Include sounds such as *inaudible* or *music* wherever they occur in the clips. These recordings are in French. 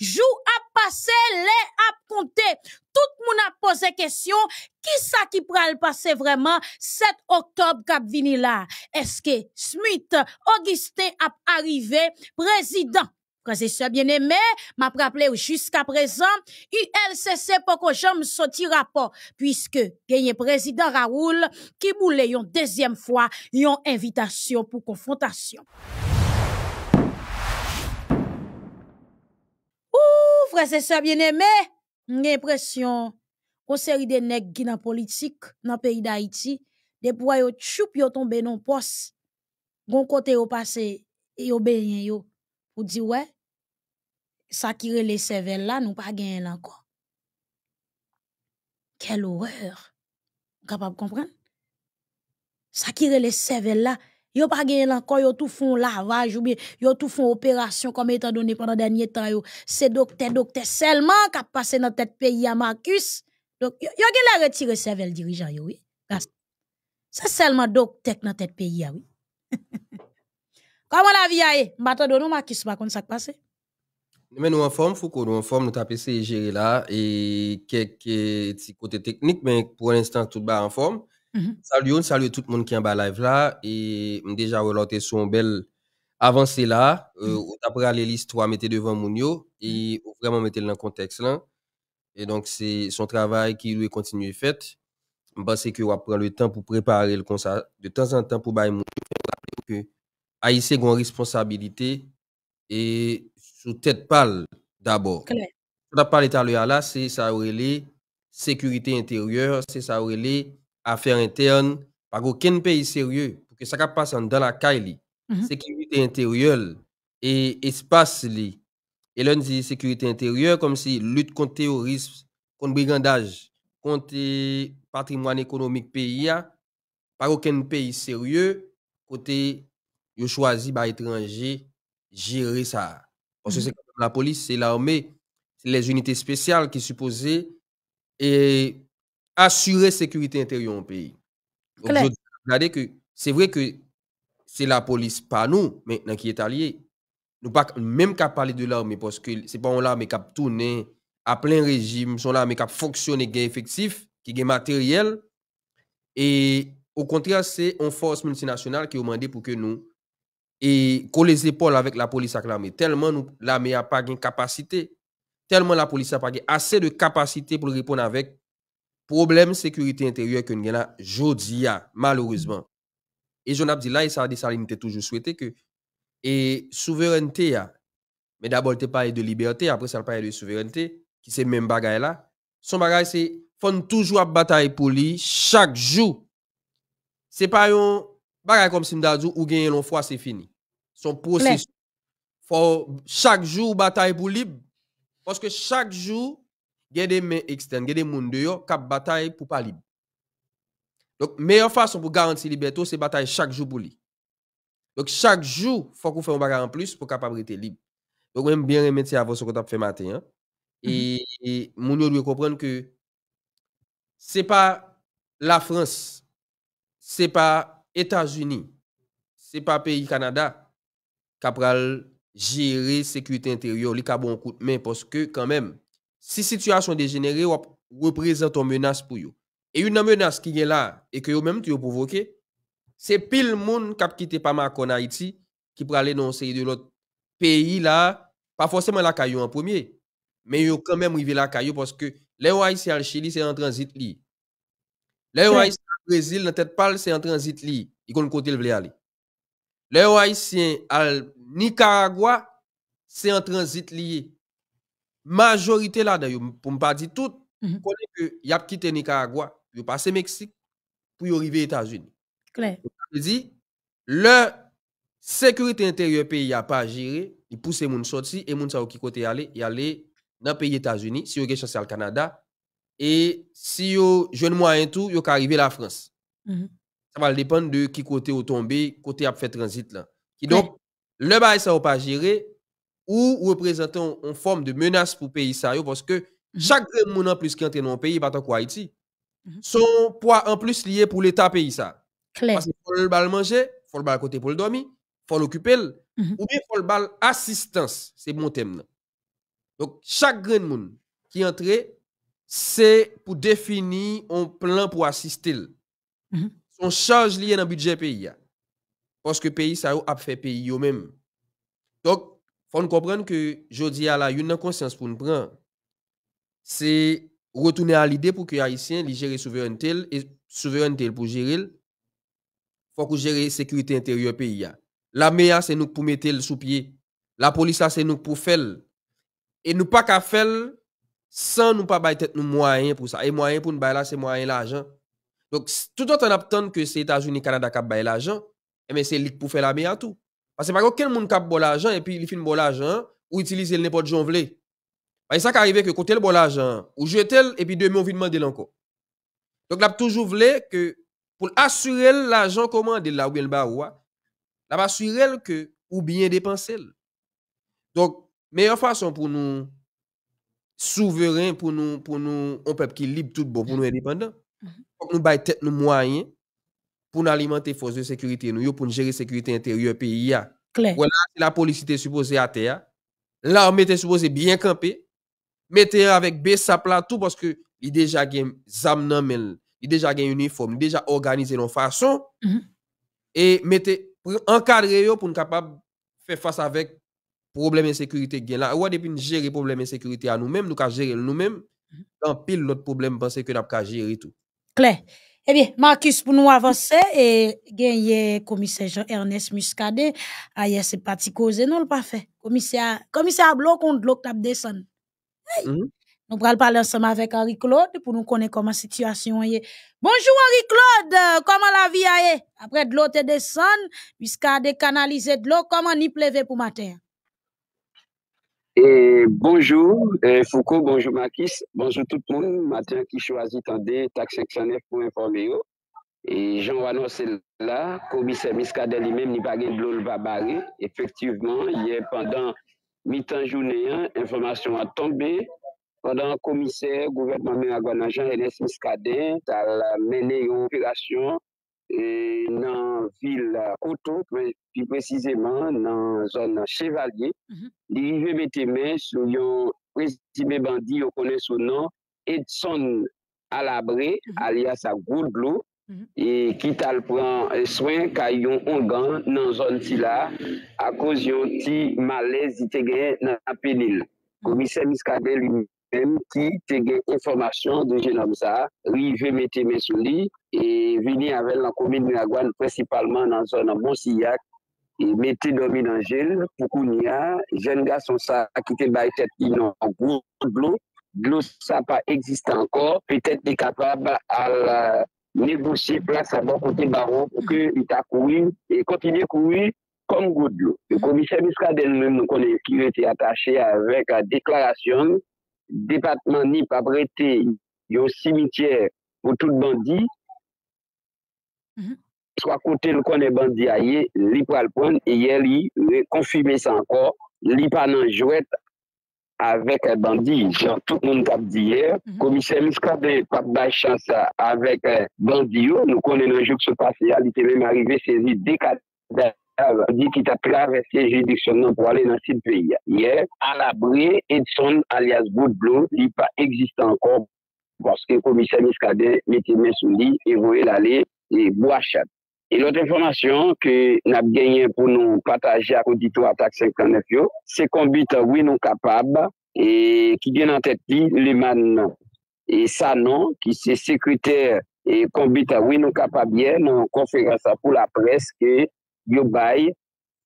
Jou a Tout les à compter Tout moun a posé question, qui sa ki pral passer vraiment 7 octobre là Est-ce que Smith Augustin a arrivé Président c'est bien aimé ma rappelé jusqu'à présent, ULCC poko Puisque il y puisque gagné président Raoul qui voulait une deuxième fois une invitation pour confrontation. C'est ça, bien aimé j'ai l'impression qu'on série des nègres qui dans politique dans pays d'Haïti, des poids yo choup yo non poste. Gon côté au passé et au yo pour dire ouais. Ça qui relait là, nous pas gagné encore. Quelle horreur. Capable comprendre Ça qui relait là, Yo pas gagné encore, yo tout font lavage ou bien yo tout font opération comme étant donné pendant dernier temps yo. C'est docteur docteur seulement qui a passé dans tête pays à Marcus. Donc yo gagné la retirer cervelle dirigeant oui. C'est seulement docteur dans tête pays ah, oui. *laughs* Comment la vie a ah, eh? te nous Marcus pas comme ça passé. Mais nous en forme, Foucault, nous en forme, nous tapons et gérer là et quelques petits côtés techniques, mais pour l'instant, tout bas en forme. Mm-hmm. Salut, salut tout le monde qui est en bas live là. Et déjà, relaté son bel avancé là. Après, aller l'histoire, mettez devant Mounio. Et mm-hmm. vraiment, mettez dans le contexte là. Et donc, c'est son travail qui lui continue fait. Je pense que va prendre le temps pour préparer le concert. De temps en temps, pour bailler Mounio, que Haïti a une responsabilité et sous tête pâle d'abord. On a parlé tout à l'heure là, c'est ça, sécurité intérieure, c'est ça, aurait affaires internes, par aucun pays sérieux, pour que ça passe dans la Kylie mhm. sécurité intérieure et espace. Li. Et l'on dit sécurité intérieure comme si lutte contre terrorisme, contre brigandage, contre patrimoine économique pays, par aucun pays sérieux, côté, yo choisi par étranger gérer ça. Parce que mhm. c'est la police, c'est l'armée, c'est les unités spéciales qui supposées et assurer sécurité intérieure au pays. que c'est vrai que c'est la police, pas nous, maintenant qui est allié. Nous pas même qu'à parler de l'armée parce que c'est pas une l'armée qui a tourné à plein régime, son l'armée qui a fonctionné, qui est effectif, qui est matériel. Et au contraire, c'est une force multinationale qui a demandé pour que nous et coller les épaules avec la police avec l'armée. Tellement l'armée n'a pas de capacité, tellement la police n'a pas assez de capacité pour répondre avec Problème sécurité intérieure que nous avons aujourd'hui, malheureusement. Et je n'ai dit là, et ça a dit ça, il toujours souhaité que, et souveraineté, mais d'abord, il parlé de liberté, après ça, pas parlé de souveraineté, qui c'est même bagaille là. Son bagaille, c'est, font toujours bataille pour lui, chaque jour. C'est pas un bagaille comme si dit, ou gagner une fois, c'est fini. Son processus. Faut chaque jour bataille pour libre. Parce que chaque jour, gen de men ekstern, gen de moun de yo, kap batay pou pa libi. Donc, meyo fason pou garanti libeto, se batay chak jou pou li. Donc, chak jou, fokou fè mou baka an plus pou kapabrite libi. Donc, wèm bien remeti avon se konta pou fè maten. Et e, mhm. e, moun yo dwey kompren ke se pa la Frans, se pa Etats-Unis, se pa peyi Kanada, kap pral jere sekuite interyo li kabon kout men poske kan men si situation dégénérée, représente une menace pour vous. Et une menace qui est là et que vous même tu provoqué, c'est pile monde qui a quitté le mal en qui pourrait aller dans de l'autre pays là, pas forcément la caillou en premier, mais ont quand même eu la caillou parce que les Haïtiens au Chili c'est en transit lié. Les hmm. Haïtiens au Brésil dans tête pas c'est en transit lié. ils ont côté le aller. Les Haïtiens au Nicaragua c'est en transit lié majorité là pour ne pas dire tout il mhm. y a quitté Nicaragua a passé Mexique pour arriver aux États-Unis clair dit le sécurité intérieure pays a pas géré il pousse moun sortir, et moun sa qui côté aller y aller dans pays États-Unis si vous avez le au Canada et si yo jeune moyen tout yo arriver la France mhm. ça va dépendre de qui côté au tombé côté a fait transit là donc le bail ça pas géré Ou reprezentan an form de menas pou peyi sa yo pwoske chak gren moun an plus ki entre nan peyi batan kwa Haiti, son pwa an plus liye pou l'Etat peyi sa. Kles. Fon l'bal manje, fon l'bal kote pou l'domi, fon l'okupel, mhm. ou mi fon l'bal asistans. Se bon tem nan. Dok chak gren moun ki entre, se pou defini an plan pou asistil. Mhm. Son chaj liye nan budget peyi ya. Pwoske peyi sa yo ap fe peyi yo men. Dok, Fòn kòpren ke jodi ala yon nan konsyans pou n pran, se retounen al ide pou ki ayisyen li jere souveren tel, souveren tel pou jere, fòn kou jere sekurite interyo peyi ya. La mea se nouk pou metel sou pie, la polisa se nouk pou fel, e nou pa ka fel, san nou pa bay tet nou mwayen pou sa, e mwayen pou n bay la se mwayen la ajan. Fòk tout an ap ton ke se Etat-Unis Kanada kap bay la ajan, e men se lik pou fel la mea tou. Pase pako kel moun kap bol ajan, epi li fin bol ajan, ou itilize l nepot joun vle. Paye sa k'arive ke kote l bol ajan, ou jete l, epi de moun vide mande l anko. Donk l ap toujou vle, pou l asyrel l ajan komande l la ou gen l ba wwa, l ap asyrel ke ou biye depanse l. Donk, meyon fason pou nou souveren, pou nou on pep ki libe tout bon, pou nou edependant, mm-hmm. pou mm-hmm. nou baye tet nou mwayen, pour alimenter les de sécurité, nous, pour gérer la sécurité intérieure du pays. Voilà, la police était supposée à terre. L'armée était supposée bien camper. Mettez avec BSAP là tout parce que il déjà gagne uniforme, il déjà gagne uniforme, déjà organisé de façon. Mhm. Et mettez encadrer pour nous capable faire face avec problème sécurité gain là. Ou depuis nous gérer problème sécurité à nous-mêmes, nous avons gérer nous-mêmes. Dans mhm. pile l'autre problème parce que nous avons gérer tout. Claire. Eh bien, Marcus, pour nous avancer, et gagner commissaire Jean-Ernest Muscadet, aïe, ah, c'est parti causé, non, le pas fait. Commissaire, commissaire, bloc, on l'eau tap descend. Mm-hmm. Nous parler ensemble avec Henri-Claude pour nous connaître comment la situation est. Bonjour Henri-Claude, comment la vie est? Après de l'eau te descend, Muscadet décanaliser de l'eau, comment ni pleuvait pour matin? E bonjou, e Foucault, bonjou Makis, bonjou tout moun, matin ki chwazi tan de tak 509 pou informe yo. E jan wano se la, komiser Miskade li menm ni bagen blol vabage. Efektiveman, yè pandan mitan jounen, informasyon wak tombe. Pandan komiser, gouvernement mwen agwanan jan, Enes Miskade, ta la mene yon operasyon. E nan vil koutou, pi preziseman nan zon chevalye, mhm. li yon vete men sou yon prezime bandi yon konen sou nan et son alabre mhm. alias a goudlo mhm. e kit alpwen swen kay yon ongan nan zon ti la akouz yon ti malezite gen nan apenil. Goumise miskade louni. ki te gen informasyon de jenam sa, ri ve mette men sou li, e vini avèl nan komi de Nyagwan, presipalman nan zon nan bonsiyak, e mette nomi nan jen, poukou nya, jen ga son sa akite baytet ino an goudlo, glos sa pa eksiste anko, petet de kapab al nebousi plas sa bon kote baron pouke ita koui, e kontine koui kom goudlo. Komisye biska den men nou konen ki ve te atache avek a deklarasyon Depatman ni pa brete yo simityer pou tout bandi. Mhm. Swa kote l konen bandi a ye, li pa alpon, e ye li, le konfime san anko, li pa nan jwet avèk e bandi. Gen tout moun kap di ye, mhm. komisè miska de pap da chansa avèk e bandi yo, nou konen nan jwek se passe ya, li te mèm arive se zi dekate da bandi. di ki ta plare se jidik son nan pou ale nan sit peyi ya. Ye, alabre Edson alias Boudblo li pa egziste ankon woske komisè miskade meti men sou li e vou el ale li bo achat. E lote informasyon ke nap genyen pou nou patajak ou ditou atak senkwene fyo, se kombite wé nou kapab e ki genan tet li le man nan. E sa nan ki se sekreter e kombite wé nou kapab ye, Yo baye,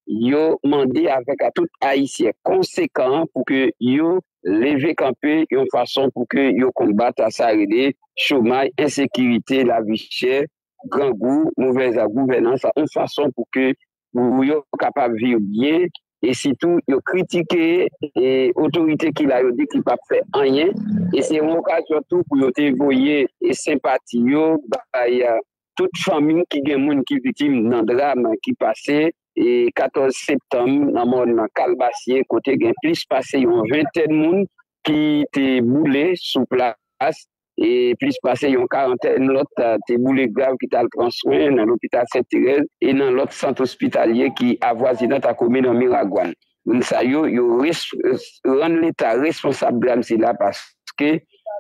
yo mande avek a tout aisyè konsekant pou ke yo leve kampè yon fason pou ke yo kombat asare de chomay, esekirite, la vichè, gangou, mouvez a gouvenan sa yon fason pou ke pou yo kapavir biye. Et si tout, yo kritike et otorite ki la yode ki pa fè anye. Et se moukaj yon tout pou yo te voye et sempati yo baye. tout chamin ki gen moun ki vitim nan drame ki pase, e 14 septem nan moun nan kalbasyen kote gen, plis pase yon 20 ten moun ki te moule sou plas, e plis pase yon 40 ten lot te moule grav ki tal transwen nan lopitat 7-13, e nan lot sant ospitalye ki avwa zinat akome nan Miragwan. Moun sa yon, yon ran lita responsablame se la paske,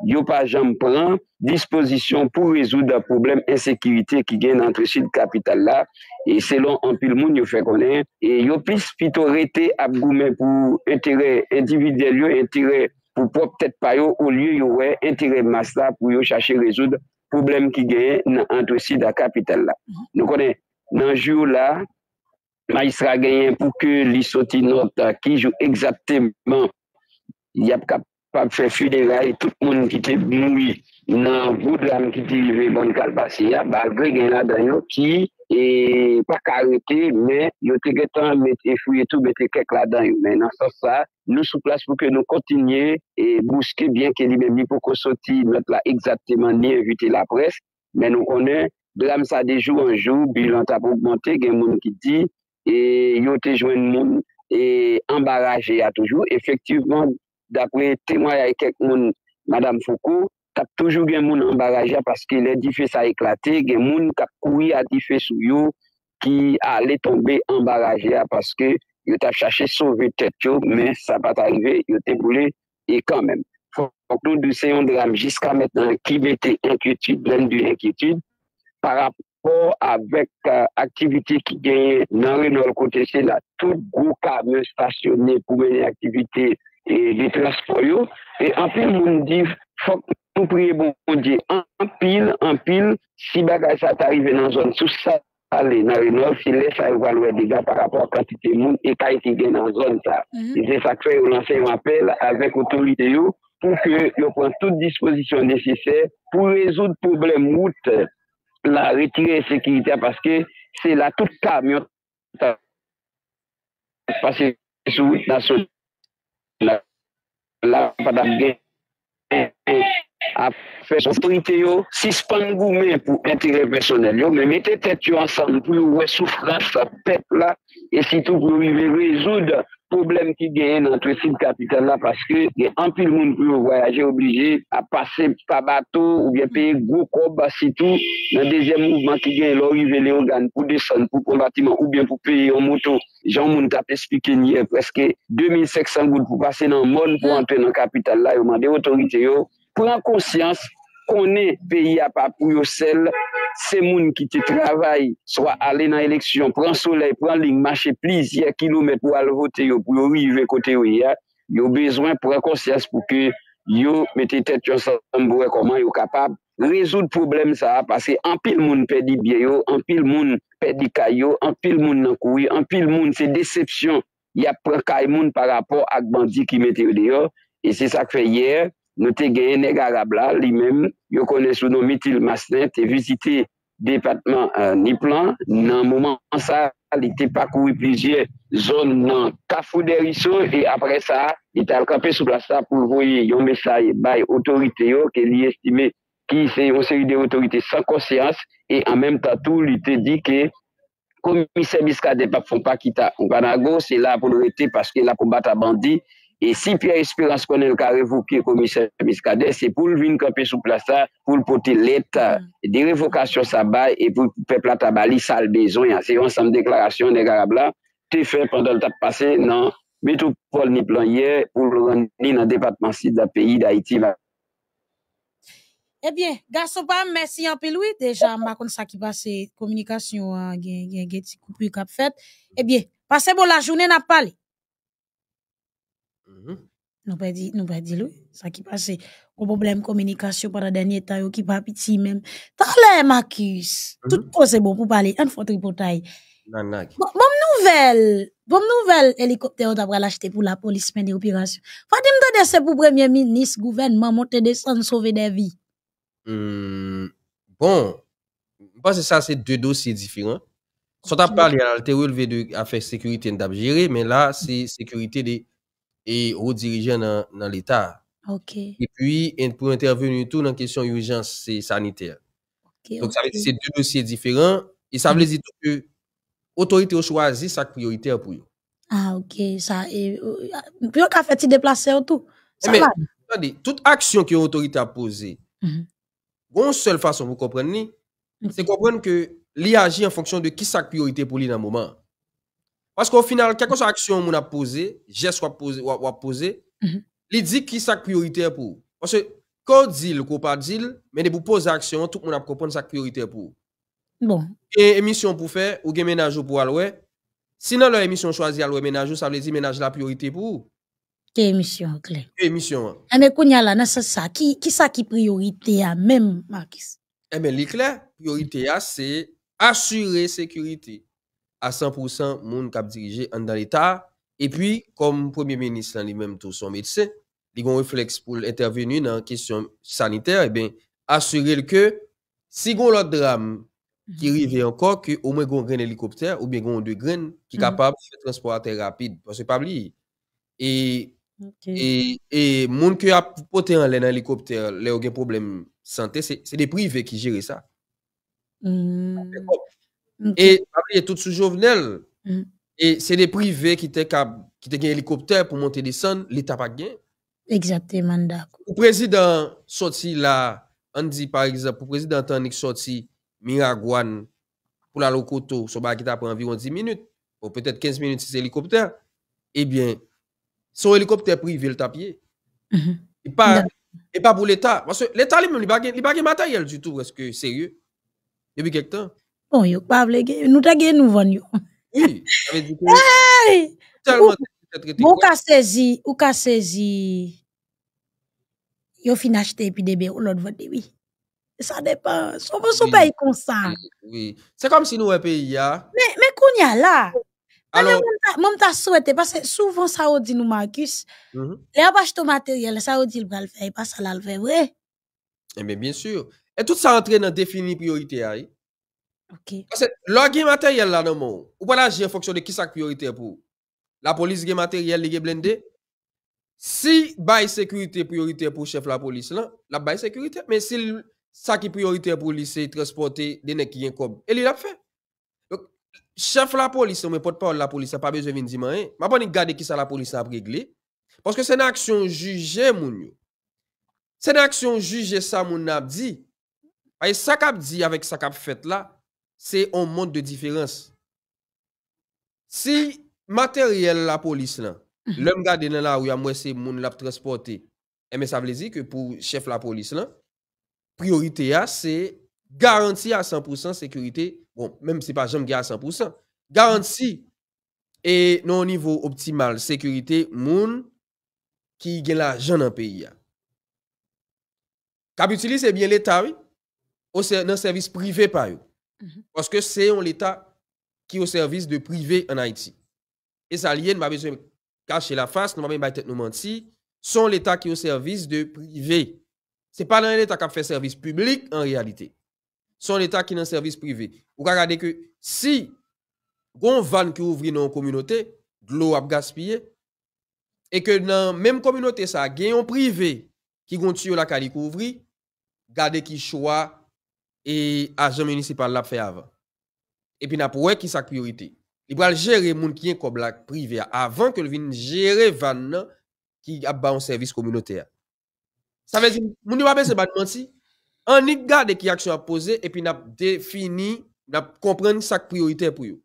yo pa janm pran disposisyon pou rezoud da poublem ensekiriti ki gen nan trisid kapital la e selon anpil moun yo fè konen e yo pis pito rete ap goumen pou entere individye lyo entere pou pou ptet payo ou lyo yowe entere masla pou yo chache rezoud poublem ki gen nan trisid kapital la nou konen nan jyo la ma yisra gen pou ke lisoti not ki jyo ekzapte moun yap kap pa m fè fwi de ray, tout moun ki te moui, nan vou drame ki te yive bon kalbasi, ya balve gen la danyo ki, e pa karete, men yo te getan, mè te fwi etou, mè te kek la danyo, men nan sa sa, nou sou plas pou ke nou kontinye, e bouske bien ke libe, mi pou ko soti, mè la egzapte mani evite la pres, men nou konen, drame sa de jou an jou, bilan ta pou mante, gen moun ki di, e yo te jwen moun, e ambaraje ya toujou, efektivman, d'apre temwaya e kek moun Madame Foucault, tap toujou gen moun ambaraje apaske le difes a eklate, gen moun kap koui a difes ou yo ki ale tombe ambaraje apaske yo tap chache sove tet yo men sa bat arrive, yo te bole e kanmen. Fok nou di seyon dram jiska metan ki vete inkytid, blen di inkytid parapor avek euh, aktivite ki genye nan re nor kote se la tout gou kabe statione pou menye aktivite e de transport yo. E anpil moun di, fok moun priye moun di, anpil, anpil, si baka e sa tarive nan zon sou sa, ale nan reno, si le sa yon valwe de ga par rapport kwa titi moun, e ka iti gen nan zon sa. E de sak fe, ou lanse yon apel, avek otorite yo, pou ke yo pon tout disposition desise, pou rezout problem mout, la retire sekirite, apaske, se la tout kamyon, ta, pase sou, naso, la padangè ap fè jostritè yo sis pangou mè pou entegrè personèl yo mè metè tèt yo ansan pou nou wè soufrans apèp la et si tout pou y ve rezoud poublem ki gen y nan tout si le kapital la paske gen ampil moun pou yo voyaje oblige a pase pa bato ou gen peye gokoba si tout nan dezyen mouvman ki gen lor y ve le ogan pou desan pou konlatiman ou gen pou peye yo moto jan moun tap espike nye preske 2500 moun pou pase nan mon pou ante nan kapital la yo mande otorite yo pren konsyans konen peye ya pa pou yo sel... Se moun ki te travay, swa ale nan eleksyon, pran soley, pran ling, mache plizye kilomet pou alvote yo, pou yo vive kote yo ya, yo bezwen prekonsias pou ke yo mette tet yo sa mbouwe koman yo kapab. Rezout problem sa, parce anpil moun pedi biye yo, anpil moun pedi kayo, anpil moun nan kouye, anpil moun se decepsyon ya prekay moun par rapport ak bandi ki mette yo deyo. E se sa kfe yer, nou te genye neg arablan li menm, yo connais son nom Mitil Masnet, t'es visité département euh, Niplan, dans moment ça, il était parcouru plusieurs zones dans Cafou des et après ça, il était campé sur place pour voir un message by autorité que lui estimé qui c'est une série autorités sans conscience et en même temps tout a était dit que commissaire Biscadet pas font pas quitter en Ganago, c'est là pour le parce que a combattu à bandit E si pya espirans konen l ka revokye komisèr Miskade, se pou l vin kapè sou plasa, pou l pote let, de revokasyon sa bay, e pou pepla tabali sal bezon, se yon san deklarasyon de garab eh la, te fè pandan tap pase, nan, betou pol ni planye, pou l rani nan depatman si la peyi da iti. E bien, gasopam, mèsi yon peloui, deja makon sa ki va se komunikasyon gen geti koupi kap fèt. E bien, pase bon la jounen ap pale. Nous pas dit, nous pas dit lui. Ça qui passe. Au problème communication pendant dernier temps, qui pas petit même. T'as Marcus. Mm Tout c'est bon pour parler. Un fort reportage. taille Bon, nouvelle. Bon nouvelle hélicoptère t'as l'acheter pour la police mener opération. Fatim Dade c'est pour premier ministre, gouvernement monter sans sauver des vies. Mm-hmm. bon, je pense que ça c'est deux dossiers différents. Soit tu as parlé à la théorie de affaires sécurité d'abgérer, mais là c'est sécurité des et aux dirigeants dans, l'État. Ok. Et puis, pour intervenir tout dans la question urgence sanitaire. Donc, ça veut dire que c'est deux dossiers différents et ça veut mm. dire que l'autorité a choisi sa priorité pour eux. Ah, ok. Ça, et, euh, puis, on a fait déplacer tout. Mais, attendez, toute action que l'autorité a posée, mm-hmm. une seule façon pour comprendre, c'est c'est comprendre que agit en fonction de qui sa priorité pour lui dans le moment. Parce qu'au final, quelque chose action qu'on a posé, geste qu'on a posé, mhm. il dit qui sa prioritaire pour. Parce que quand dit le pas dit, mais de vous poser action, tout le monde a comprendre sa priorité pour. Bon. Et émission pour faire, ou gen ménage pour aller. Sinon, l'émission émission choisie à l'oué ménage, ça veut dire ménage la priorité pour. Quelle émission, clé? émission? Eh mais qu'on y a là, c'est ça. Qui, qui ça qui priorité à même, Marcus? Eh bien, l'éclair, priorité à, hein, c'est assurer sécurité. a 100% moun kap dirije an dan l'Etat, e pi, kom premier menis lan li menm tou son medse, li gon refleks pou l'interveni nan kisyon saniter, e eh ben, asuril ke, si gon lot dram ki rive an kok, ki ou mwen gon gren helikopter, ou mwen gon de gren ki kapab se transporte rapide, e moun ke ap poten lè nan helikopter lè ou gen problem sante, se de prive ki jire sa. An pe kop, Et tout sous Jovenel. Mm. Et c'est les privés qui étaient qui un hélicoptère pour monter des sons, l'État pas gagné. Exactement d'accord. Le président sorti là, on dit par exemple, le président Tannik sorti Miragouane pour la Locoto, son qui pris environ 10 minutes, ou peut-être 15 minutes si c'est hélicoptère. Eh bien, son hélicoptère privé le tapis. Mm-hmm. Et pas, pour l'État. Parce que l'État lui-même, il pas de matériel du tout, Est-ce que sérieux, depuis quelque temps. Bon, eu Pavel, nous tague nous *laughs* vienne. Oui, ça veut dire. Boukasezi ou kasezi. Yo fin acheter puis des bé aux autres devis. Et ça dépend, souvent son pays comme Oui. C'est comme si nous un pays là. Mais mais qu'on y a là. Alors, mon t'a souhaité parce que souvent ça on dit nous Marcus. Là on pas acheter matériel, ça on dit il va le faire, pas ça là le vrai. Et eh ben bien sûr. Et tout ça entraîne un défini priorité à. Lo gen materyèl la nan moun. Ou pa la gen foksyon de ki sak priorité pou. La polis gen materyèl li gen blendè. Si bay sekurité priorité pou chef la polis lan, la bay sekurité. Men si sak priorité polis se transportè denè ki gen kom, el li la fè. Donc, chef la polis, ou men pot pa ou la polis, pa bezo vin di man. Ma pon ni gade ki sa la polis ap regle. Ponske se nan aksyon juje moun yo. Se nan aksyon juje sa moun ap di, ay sak ap di avèk sak ap fèt la, Se on monte de diferans. Si materyel la polis lan, mhm. lom ga dene la ou ya mwese moun lap transporte, eme eh sa vlezi ke pou chef la polis lan, priorite ya se garanti a 100% sekurite, bon, menm se pa jom ge a 100%, garanti e nou nivou optimal sekurite moun ki ge la janan peyi ya. Kab utili se bie le tari, ou se nan servis prive pa yo. Mhm. Parce que c'est l'État qui est au service de privé en Haïti. Et ça lié, nous pas besoin de cacher la face, nous pas besoin de nous mentir. c'est l'État qui est au service de privé. Ce n'est pas l'État qui a fait service public en réalité. c'est l'État qui est dans service privé. Vous regardez que si on van qui ouvre dans une communauté, de l'eau gaspillé, et que dans la même communauté, ça a un privé qui continue la cali gardez qui choix e aje municipal la fe avan. E pi nap wè ki sak priorite. Li wè al jere moun ki en koblak privè avan ke l vin jere vann ki ap ba yon servis komunote. Sa vè zin, moun yon wè bè se batman si, anik gade ki aksyon ap pose e pi nap defini, nap kompren sak priorite pou yon.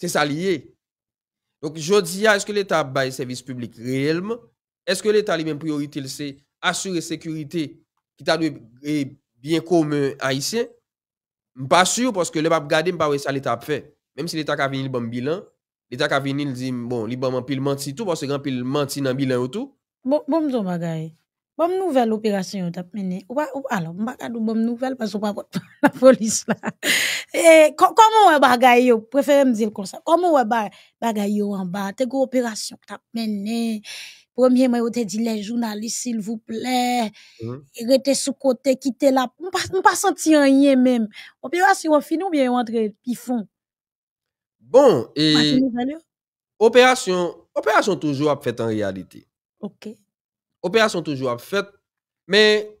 Se sa liye. Donk jodi ya, eske l eta ba yon servis publik reelm, eske l eta li men priorite l se asyre sekurite ki ta dwe gribe liyen koum Aisyen, mpa sou yo pwoske lè bap gade mpa wè sa let ap fè. Mèm si lè tak avini lè bom bilan, lè tak avini lè zim, bon, lè bom anpil manti tout, pwosè gang anpil manti nan bilan ou tout. Bon, bon mzon bagay. Bon nouvel operasyon tap menè. Ou alon, mba gade ou bon nouvel, pwosè wap wot la folis la. E, koum wè bagay yo, prefere mzi l kon sa, koum wè bagay yo anba, tek ou operasyon tap menè. premier, moi, vous avez dit les journalistes, s'il vous plaît, hmm. restez sous côté, quittez la, On ne pas senti rien même. Opération, on finit ou bien on entre font. Bon, et. Opération, opération toujours faite en réalité. Ok. Opération toujours faite. Mais,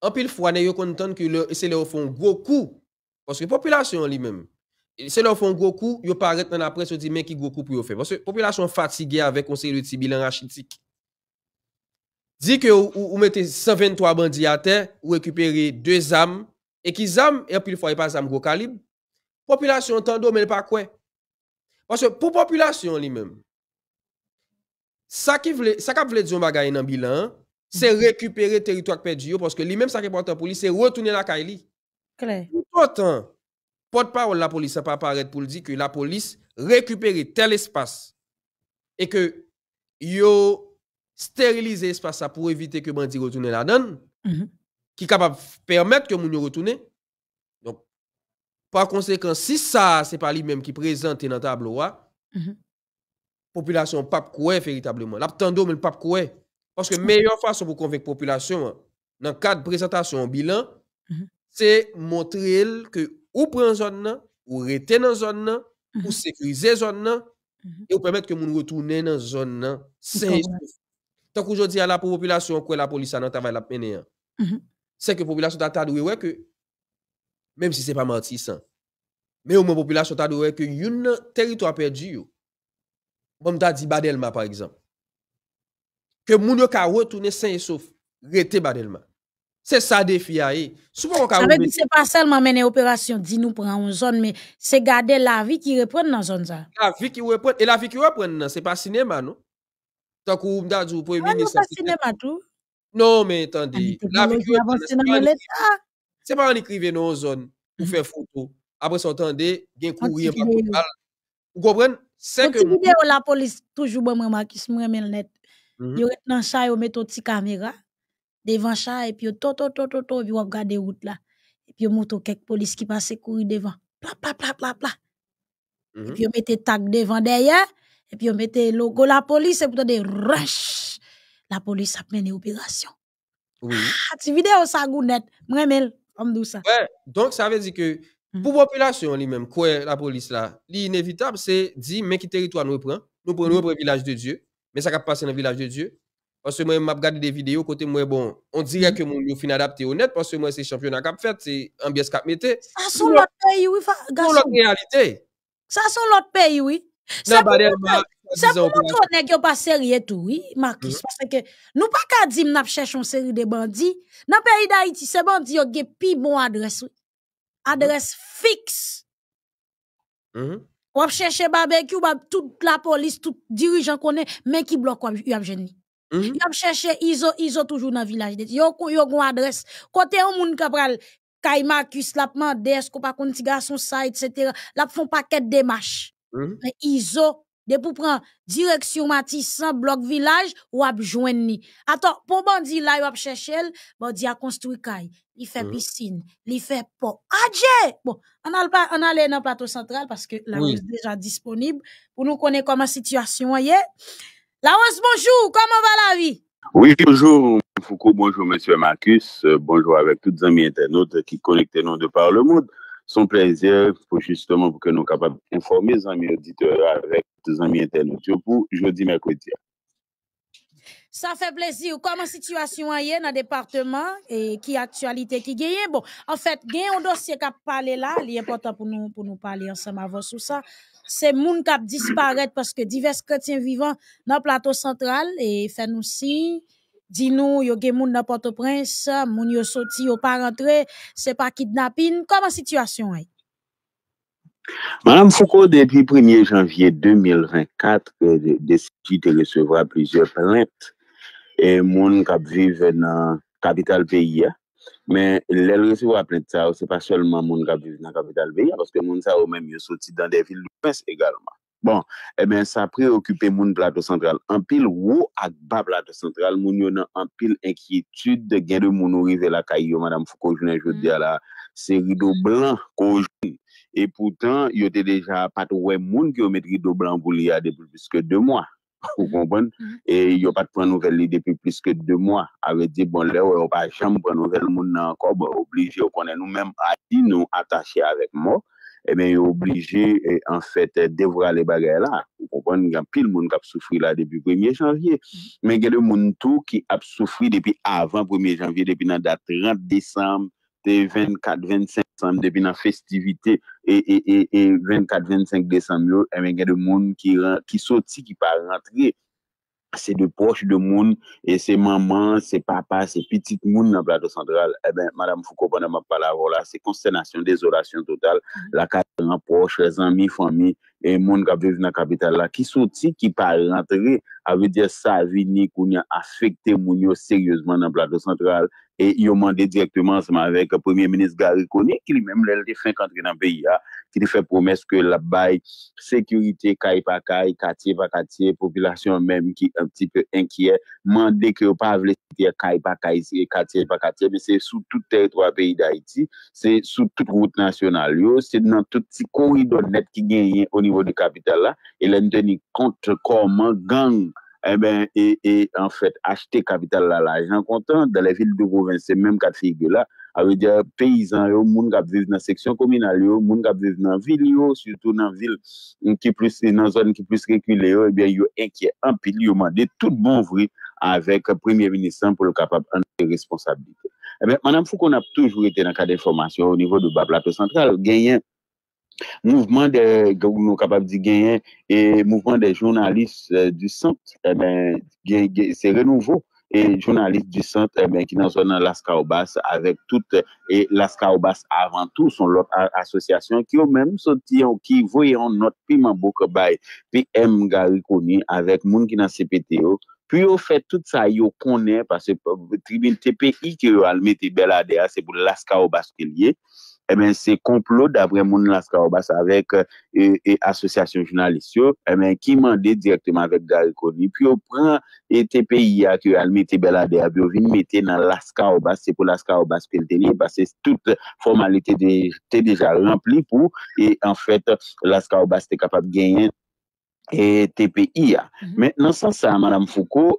en pile fois, ne yon content que le, c'est le fond gros coup. Parce que la population lui-même, c'est fait fond gros coup, pas paraît dans la presse, dit, mais qui gros coup pour faire. Parce que la population est fatiguée avec conseil de bilan Rachitique. Dit que vous, mettez 123 bandits à terre, ou récupérez deux âmes, et qui âmes, et puis il faut pas âmes gros calibre. Population tando, mais pas quoi. Parce que pour population lui-même, ça qui veut ça qui veut dire dans bilan, c'est mhm. récupérer territoire perdu parce que lui-même ça qui est important pour lui, c'est retourner la Kaili. Tout autant, porte-parole la police pas apparaître pour dire que la police récupère tel espace et que yo stériliser l'espace pour éviter que bandits retournent la donne, mhm. qui capable permettre que moun gens Donc, par conséquent, si ça, c'est pas lui-même qui présente dans tableau, la hein, mhm. population pas véritablement. le Parce que meilleure façon pour convaincre la population, hein, dans le cadre de présentation bilan, mhm. c'est montrer que ou prend zone, ou rete dans zone, ou sécuriser zone, et ou permettre que moun retournent dans zone, sain Tant qu'aujourd'hui, la population, quoi, la police, dans travail, la peine. Hein. Mm-hmm. C'est que la population t'a doué, ouais, que, même si ce n'est pas mortissant. mais au moins, la population t'a doué, que, une territoire perdu, comme t'a dit Badelma, par exemple, que moun yo ka retourner sain et sauf, rete Badelma. C'est ça défi à eh. Souvent, Ça veut dire c'est pas seulement mener opération, dit nous prend une zone, mais c'est garder la vie qui reprend dans la zone. La vie qui reprend, et la vie qui reprend, c'est pas cinéma, non? Tant que vous avez premier ah, ministre. Non, mais attendez. La c'est pas en écrivant dans une zone ou hum. faire photo. Après, ça, attendez, il y a Vous comprenez? C'est que. la police, toujours bon, moi, qui se met net. Hum. Ils ont dans chat, ils mettent une petite caméra devant chat, et puis ils toto, toto, toto, ils regardent route là. Et puis ils montent quelques police qui passent courir devant. Pla, pla, pla, pla, pla. Et hum. puis ils mettent tag devant derrière et puis on mette logo la police c'est pourtant des rush, la police a mené opération. Oui. Ah, vidéo video ça gounet, on amdou ça Ouais, donc ça veut dire que hmm. pour population lui-même quoi la police là l'inévitable c'est dit mais qui territoire nous reprend nous prenons nous hmm. village de Dieu, mais ça ça passer dans le village de Dieu, parce que moi je regardé des vidéos côté moi bon on dirait hmm. que mon yo fin adapté honnête parce que moi c'est championnat a fait c'est un ambiance qu'a metté ça sont l'autre pays oui garçon l'autre réalité ça sont l'autre pays oui non, pour Ça pour nous tout nèg a pas sérieux tout oui Marcus mm-hmm. parce que nous pas ka di m'n ap cherche une série de bandits dans pays d'Haïti c'est bon yo gè pi bon adresse adresse mm -hmm. fixe Mhm mm on cherche barbecue bab, toute la police tout dirigeant connaît mais qui bloque y a jeune y a cherché iso iso toujours dans village yo yo gon adresse côté un moun ka pral kay Marcus la mande est-ce qu'on pas kon ti garçon ça et cetera la font paquet de démarches Mm -hmm. Iso, de prendre direction Matisse, bloc bloc village, ou jwen ni. pour pour bandi la yo ap chèchel, bandi a construit kay. il fait mm piscine, il fait pot. Adje! Bon, on a pa, plateau le plateau que parce que la oui. déjà disponible. pour nous nous comment la situation, La rose, bonjour, comment va la vie Oui, bonjour Foucault, bonjour Monsieur Marcus, euh, bonjour avec tous les amis internautes qui connectent nous de par le monde son plaisir pour justement pour que nous capables d'informer les amis auditeurs avec les amis internautes pour jeudi, mercredi. Ça fait plaisir. Comment situation est dans le département et qui actualité qui gagne? Bon, en fait, gagne un dossier qui parlé là, il est important pour nous, pour nous parler ensemble avant sur ça. C'est monde qui disparu parce que divers chrétiens vivants dans le plateau central et fait nous signe. Dinou, yoge moun nan Port-au-Prince, moun yo soti yo pa rentre, se pa kidnapin, kama situasyon ay? Madame Foucault, depi 1 janvye 2024, desi ki te lesevwa plizye prent, moun kap vive nan kapital beya. Men lesevwa prent sa ou se pa solman moun kap vive nan kapital beya, poske moun sa ou men yo soti dan devil lupens egalman. Bon, e eh men sa pre-okype moun plato sentral, anpil wou ak ba plato sentral, moun yo nan anpil enkietude gen de moun ouri ve la kay yo, madame Foucault, jounen, jounen, la seri do blan, koujoun. E poutan, yo te deja pat wè moun geometri do blan wou li ya depil piske 2 mwa, ou konpon, e yo pat pren nouvel li depil piske 2 mwa, ave di bon lè wè wè wè wè wè, jounen, pren nouvel, moun nan ankor, bo, oblige, yo konen nou menm ati nou, atache avèk mò. e eh mwen yo oblije an fèt devra le bagay la. Ou konpon gen pil moun k ap soufri la depi 1 janvye. Men gen de moun tou ki ap soufri depi avan 1 janvye, depi nan dat 30 desam, depi 24-25 desam, depi nan festivite, e 24-25 desam yo, men gen de moun ki soti ki pa rentre, Se de poche de moun, e se maman, se papa, se pitit moun nan plato central, e ben, madame Foucault, bananman pala vola, se konstenasyon, desolasyon total, mm-hmm. la kateran poche, les ami, fami, e moun ka bev nan kapital la, ki souti, ki pa rentre, a ve diya sa vi ni koun ya afekte moun yo seryouzman nan plato central, E yo mande direktman seman vek Premier Ministre Gary Coney ki li menm lèl de fin kantri nan peyi ya, ki li fè promes ke la bay, sekyorite kay pa kay, katye pa katye, popylasyon menm ki an ti pe enkyè, mande ki yo pa avle seman kay pa kay, katye pa katye, menm se sou touten 3 peyi da iti, se sou tout route nasyonal yo, se nan touti kouy do net ki genyen o nivou de kapital la, e lèn teni kontre kouman gang, Eh e ben, en fèt, achete kapital la la, jen kontan, da le vil de Rouven, se menm kate figye la, a vè diya, peyizan yo, moun kap viz nan seksyon kominal yo, moun kap viz nan vil yo, soutou nan vil, nan zon ki plus rekule yo, e eh ben, yo enkye anpil, yo mande tout bon vri, avèk premiè vinissan pou lò kapab anke responsabilite. E eh ben, manan pou kon ap toujou ete nan kade informasyon, ou nivou do ba plate central, genyen, Mouvment de gounou kapap di genyen Mouvment de jounalist euh, Du sante eh Se renouveau Jounalist du sante Kina zonan Laskaw Bas Laskaw Bas avantou son lot Asosyasyon ki yo menm son Ti yon ki voyon not Pi mabouke bay Pi em gari koni Avet moun kina CPTO Pi yo fet tout sa yo konen Pas se tribun TPI Ki yo almeti beladea Se pou Laskaw Bas kiliye Eh se komplot dapre moun laska obas avek e euh, asosyasyon jounalisyon, eh ki mande direktman vek dal koni, pi ou pran e te peyi ak yo almete bela de avyo, vini mette nan laska obas se pou laska obas pel deni, ba se tout formalite te deja rempli pou, e an fèt laska obas te kapab genyen E TPI ya, mhm. men nan san sa Madame Foucault,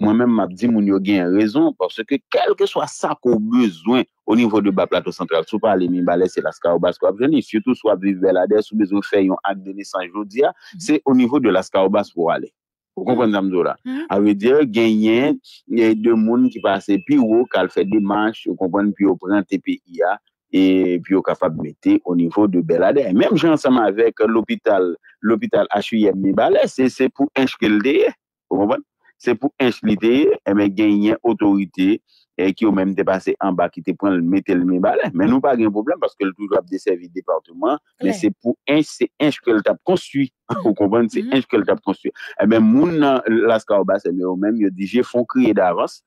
mwen men m ap di moun yo gen yon rezon, porske kelke swa sa kon bezwen o nivou de ba plato sentral, sou pa ale min balè se la ska obas kon ap geni, sou tou sou ap vive belade, sou bezwen fè yon ak deni san jodi ya, se o nivou de la ska obas pou ale, pou konpon mhm. zanm zora mhm. a ve diyo genyen yon yon moun ki pase pi ou kal fè di manj, pou konpon pi ou pren TPI ya e pi yo kapap mette o nivou de belade. E mem jansama avek l'opital l'opital H1M Mibale se se pou e. enjkelte se pou enjklite eme eh genyen otorite eh, ki yo menm te pase anba ki te pon mette Mibale men nou pa gen problem paske l'outro ap deservi departement men se pou enjkelte kon sui ou konpon se enjkelte kon sui e men moun nan la skar bas eh yo menm yo dije fon kriye davans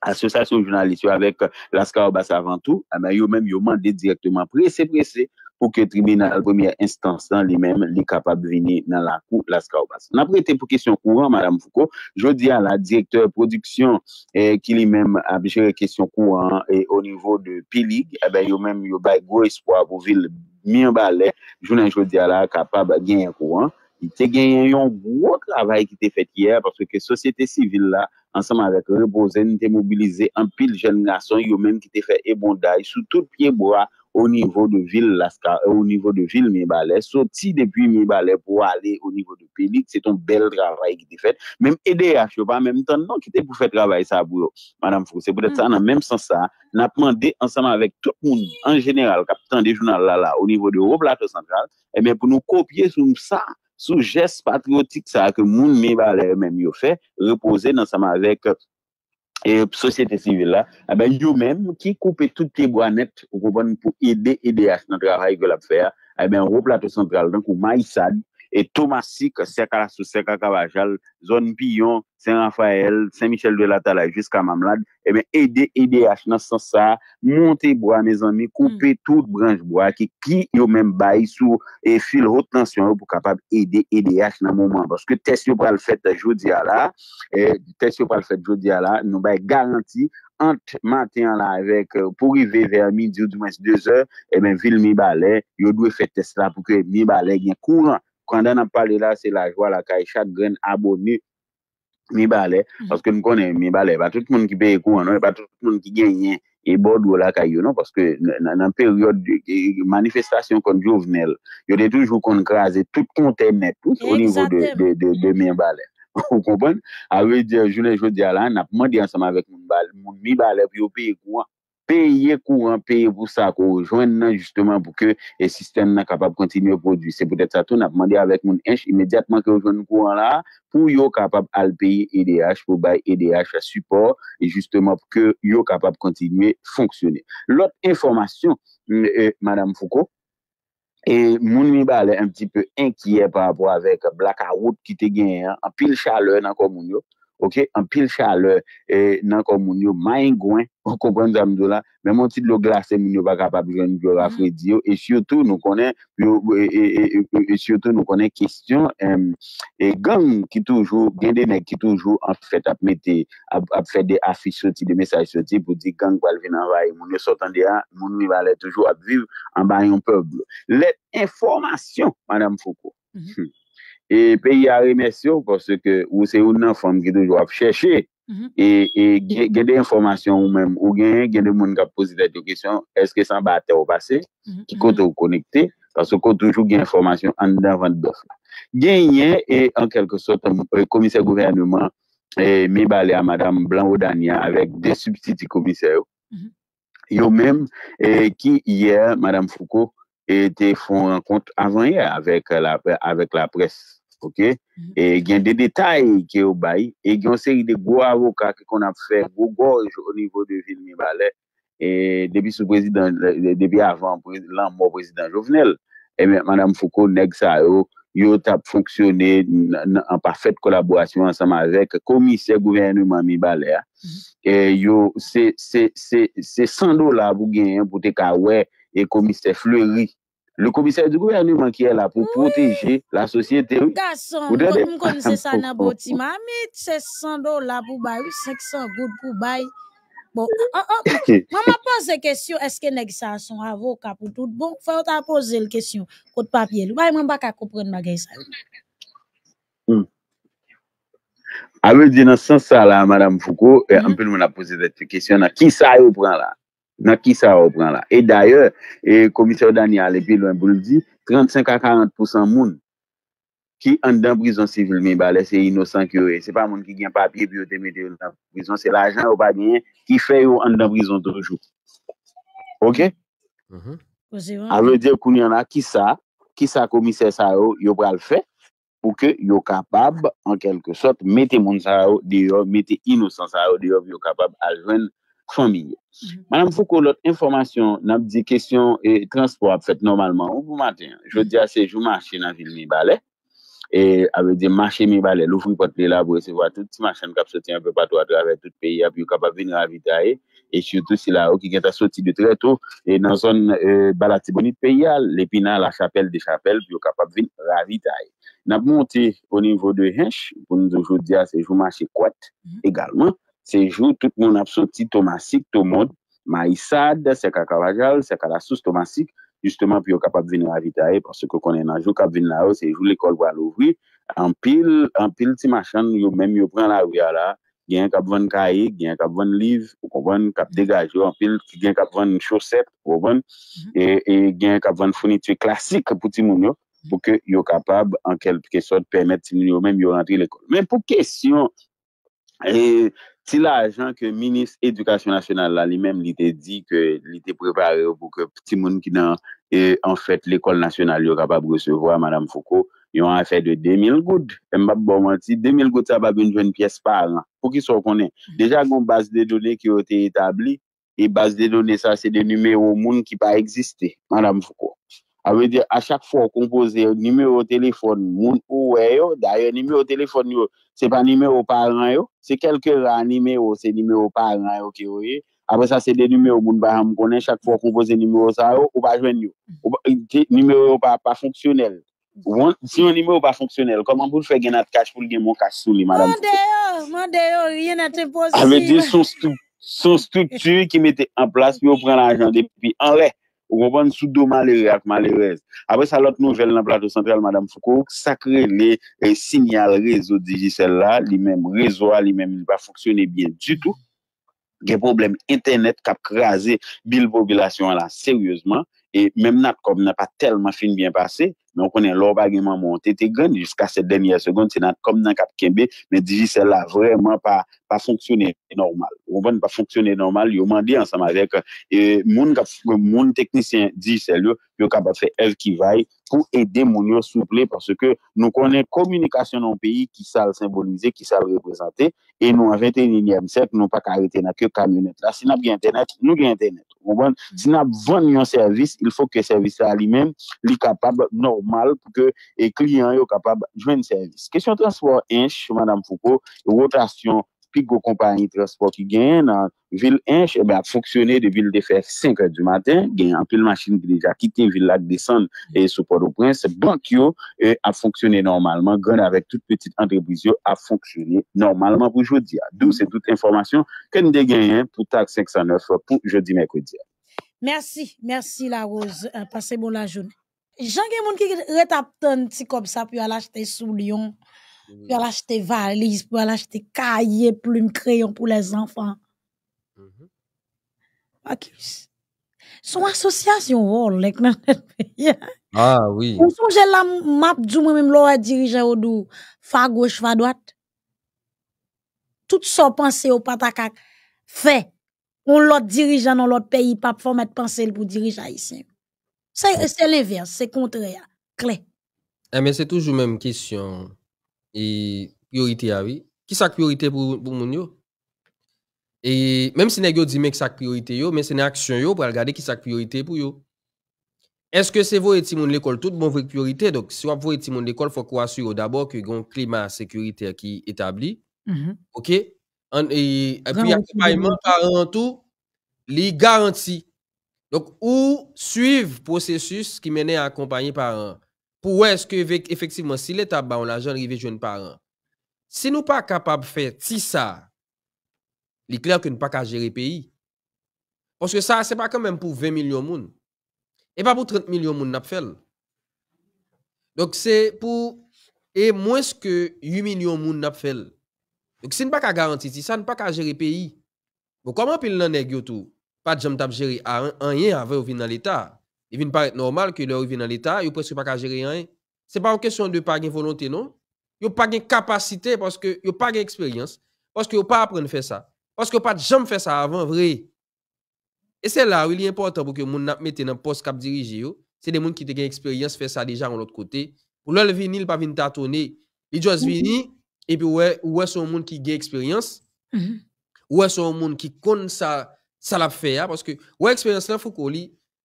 asosasyon jounalist yo avèk euh, Laskar Obasa avantou, ah yo mèm yo mande direktèman presè-presè pou ke tribè nan alboumiye instansan li mèm li kapab vini nan la koup Laskar Obasa. Nan prete pou kèsyon kouan, madame Foucault, jò diyan la direktèr produksyon ki eh, li mèm abjère kèsyon kouan e o nivou de pilig, eh yo mèm yo bèk gwo espo avou vil miyon balè, jounan jò diyan la kapab gènyan kouan. Ti gènyan yon gwo travèk ki te fèt kèyè, parce ke sosyete sivil la, ansanman vek repose, nite mobilize an pil jen nga son, yo menm ki te fe e bonday, mm. sou tout piye bo a o nivou de vil laska, o nivou de vil mibale, sou ti depi mibale pou ale o nivou de pelik, se ton bel dra ray ki te fet, menm ede a chou pa, menm tan non ki te pou fe trabay sa boulou, madame Fou, se pou det sa nan menm sens sa, napman de ansanman vek tout moun, an jeneral, kapitan de jounal la la, o nivou de Roblato Sandral, e eh menm pou nou kopye sou mou sa sou jes patrotik sa ke moun me balè mèm yo fè, repose nan sa ma vek e sosyete sivil la, a ben yo mèm ki koupe tout te boanet ou koubon pou ede ede as nan kwa rayk wè la fè ya, a ben ou plato sentral, dan kou ma yisad, et Thomas Sik, Serka Rasou, Serka Kabajal, Zon Piyon, Saint-Raphael, Saint-Michel-de-Latala, jusqu'à Mamlad, eh e mm. et ben ede, ede yach nan san sa, monte bo a me zan mi, koupe tout branche bo a ki, ki yo men bay sou, e fil rotansyon yo pou kapab ede, ede yach nan mouman, parce que test yo pral fèt a jodi a la, test yo pral fèt a jodi a la, nou bay garanti, ente manté an la, euh, pou y ve ver midi ou du mwensi 2h, eh e men vil mi balè, yo dwe fèt test la pou ke mi balè gen kouran, Kanda nan pale la, se la jwa la kaye, chak gen abonu mi bale. Mhm. Paske nou konen, mi bale, pa tout moun ki peye kou an, pa tout moun ki genyen, e bod wala kaye yo nan. Paske nan peryode, manifestation kon jovenel, yo de toujou kon krasi, tout konten net, tout, o nivou de mi bale. Ou konpon? Awe di, jou le jou di ala, nan ap mwen di ansama vek mi bale, mi bale, yo peye kou an. Peyye kou an, peye pou sa, kou oujwen nan justeman pou ke e sistem nan kapab kontinye produy. Se pou det sa, tou nan ap mande avèk moun enj imediatman kou oujwen nou kou an la pou yo kapab alpeye EDH pou baye EDH a support. Et justeman pou ke yo kapab kontinye fonksyonne. Lòt informasyon, euh, madame Foucault, moun mi balè un pti pè enkyè pa apò avèk blaka wout ki te gen, apil chale nan kou moun yo. Ok, an pil chale, e nan kon moun yo mayen gwen, an kon pren zanm do la, men moun tit lo glase moun yo pa kapab jen jor mm-hmm. afre diyo, e syotou nou konen, e, e, e syotou nou konen kistyon, e gang ki toujou, gen denek ki toujou, an fèt ap mette, ap fèt de afi soti, de mesaj soti, pou di gang walvinan vaye, moun yo sotan de a, moun mi vale toujou ap viv, an banyon peble. Let informasyon, madame Foucault, mm-hmm. hmm. E pe y a remesyo, pou se ou se ou nan fom ki dou jwap cheshe, mhm. e, e gen de informasyon ou menm, ou gen gen de moun kap posi de diokisyon, eske san ba ate ou pase, mhm. ki kote ou konekte, taso kote ou jwou gen informasyon an dan vant dof. Gen yen, e, en kelke sot, komise gouverneman, mi bale a madame Blan Odania, avek de subjiti komise ou, yo menm, ki yen, madame Foucault, te fon an kont avan yen, avek la pres, E mhm. gen de detay ki yo bayi e gen seri de go avoka ki kon ap fè go goj o nivou de vin mi bale e debi avan lan mou prezident Jovenel e Madame Foucault neg sa yo yo tap fonksyonè an pa fèt kolaborasyon ansam avek komise gouverne man mi bale mhm. e yo se se sando la vou gen yon pote ka we e komise fleuri Le komisè di gouvernement ki yè la pou proteje la sosyete. Gason, moun konise sa nan boti ma, mi tse sando la pou bayi, seksan gout kou bayi. Moun apose kèsyon, eske neg sa son avoka pou tout bon, fè ou ta apose lè kèsyon, pot papye lè. Bayi moun baka koupren magèy sa yon. A mè di nan san sa la, hmm. madame Foucault, moun apose lè kèsyon, ki sa yon pran la? Nan ki sa ou pran la. Et d'ayor, e komiseur Daniel epi lwen boule di, 35-40% moun ki an dan brison sivil men balè, se inosan kyo e. Se pa moun ki gen papye biote mette yon nan brison, se l'ajan ou pa diyen ki fè yon an dan brison droujou. Ok? A lè diyo koun yon la, ki sa komiseur sa ou, yon pral fè pou ke yon kapab an kelke sot, mette moun sa ou de yon, mette inosan sa ou de yon yon kapab alven familye. Mhm. Madame Foucault, lote informasyon, nab di kesyon transport ap fet normalman ou pou maten. Jou di ase, jou marchen nan vil mi bale. E ave di marchen mi bale. Lou foun kote ple la, bou ese vwa touti marchen kap soti an pe patou ato ave touti peya pou yon kapap vin ravitae. E choutou sila, ok, gen ta soti de treto nan zon balati boni peya l'epina la euh, chapel de chapel pou yon kapap vin ravitae. Nab monti pou nivou de hench pou nou jou di ase, jou marchen kouat egalman. Mhm. Sejou, tout moun ap soti tomasik, tomot, maïsad, seka kavajal, seka lasous tomasik, justeman pou yon kapap vini avitaye, porsi konen anjou kap vini la ou, sejou l'ekol walo vwi, anpil, anpil ti machan, yon menm yon pren la wya la, gen kap ven kaye, gen kap ven liv, ou konwen kap degajou, anpil, gen kap ven chosep, ou konwen, mhm. e, e gen kap ven founitwe klasik pou ti moun yo, pou ke yon kapap ankel pke sot pemet ti moun yo, menm yon rentri l'ekol. Men pou kesyon... E ti la ajan ke minis edukasyon nasyonal la li men li te di ke li te prepare pou ke pti moun ki nan e, en fèt l'ekol nasyonal yo kapab resevo a Madame Foucault yon an fèt de 2000 goud. Mbap bon mwen ti, 2000 goud sa pa bende yon piyes par an pou ki sou konen. Deja kon base de dode ki yo te etabli e base de dode sa se de numero moun ki pa eksiste Madame Foucault. Awe de, a chak fo kompoze yo, nimeyo, telefon, moun ou we yo, dayo, nimeyo, telefon yo, se pa nimeyo pa ran yo, se kelke ran nimeyo, se nimeyo pa ran yo ki yo ye, apre sa se de nimeyo moun ba ram konen, chak fo kompoze nimeyo sa yo, ou pa jwen yo. Mm. Eh, nimeyo pa fonksyonel. Si yon nimeyo pa fonksyonel, koman bou l fwe genat kaj pou l gen moun kaj sou li, madame? Mande yo, mande yo, yon atre posi yo. Awe de, son stoutu, son stoutu ki mette en plas, pi ou pren la ajand, pi an lè. Wopan soudouman le reakman le rez. Ape sa lot nou vel nan plato sentral, madame Foucault, sakre le e sinyal rezo digi sel la, li menm rezo al, li menm li pa foksyone bien du tout. Ge problem internet kap krasi bil popilasyon la, seryouzman. Et mèm nat kom nan pa telman fin bien passe, nou konen lor bagèman monte, te gwen, jiska set denye sekonde, se nat kom nan kap kenbe, men diji sel la vwèman pa fonksyonè normal. Ou mwen pa fonksyonè normal, yo man di ansama zèk, e moun teknisyen diji sel yo, yo kap ap fè ev ki vay, pou edè moun yo souple, parce ke nou konen komunikasyon nan peyi ki sal symbolize, ki sal represante, e nou an 21 enye msep, nou pa karetenat yo kamyonet. La sinap gen tenet, nou gen tenet. si nan vwen yon servis il fok ke servisa li men li kapab normal pou ke e kliyan yo kapab jwen servis Kesyon transport inch, madame Foucault rotasyon pi gwo kompanyi transport ki genye nan vil enche, e eh ba foksyone de vil defek 5 du maten, genye anpil machin ki deja kitin vil lak desan, e sou podo kwen, se bank yo a foksyone normalman, genye avèk tout petite entrepizyo a foksyone normalman pou jodi ya. Dou se tout informasyon, ken de genye pou tak 509 pou jodi mekoudi ya. Mersi, mersi la roz, euh, pase bon la joun. Jan gen moun ki retap ton ti kob sa, pi ala chete sou Lyon, Mm. pour aller acheter valises, pour aller acheter cahiers, plumes, crayons pour les enfants. Mm-hmm. son association rôle oh, Ah oui. On songe la map du même dirigeant au dos, fa gauche, fa droite. Tout ça pensée au patakak fait. On l'autre dirigeant dans l'autre pays, pas pour mettre penser pour diriger haïtien. C'est l'inverse, c'est contraire, clé. Eh, mais c'est toujours même question et priorité à oui. Qui sa priorité pour pour moun yo? Et même si nèg yo dit mais sa priorité yo, mais c'est une action yo pour regarder qui sa priorité pour yo. Est-ce que c'est vous ti moun l'école tout bon priorité donc si vous avez mon moun l'école faut qu'on assure d'abord que un climat sécuritaire qui est établi. Mm-hmm. OK? et, et puis accompagnement parent tout les garanties. Donc où suivre processus qui mène à accompagner un... Pour est-ce que effectivement si l'État a l'argent arrivé par an, si nous pas capable de faire si ça, il est clair que nous pas capable gérer pays. Parce que ça, ce n'est pas quand même pour 20 millions de monde. Et pas pour 30 millions de monde Donc c'est pour et moins que 8 millions de monde Donc si nous pas garantir ça, nous pas gérer le pays. donc comment pile n'avons nèg tout? Pas de jam gérer rien avant venir dans l'État. Il vient paraître normal que leur vient dans l'État, ils presque pas qu'à gérer rien. C'est pas une question de pas de volonté, non. Ils pas de capacité parce que ils pas d'expérience, parce qu'ils pas appris à faire ça, parce qu'ils pas jamais fait ça avant, vrai. Et c'est là où il est important pour que les gens mettent dans le poste cap dirigé. C'est des gens qui ont une expérience, fait ça déjà de l'autre côté. Pour leur venir, ils ne pas tâtonner. Ils juste mhm. venir, et puis ouais, ouais, sont des gens qui ont expérience. Ouais, sont des gens qui connaissent ça, ça l'a fait. Hein? Parce que, ouais, expérience là, faut qu'on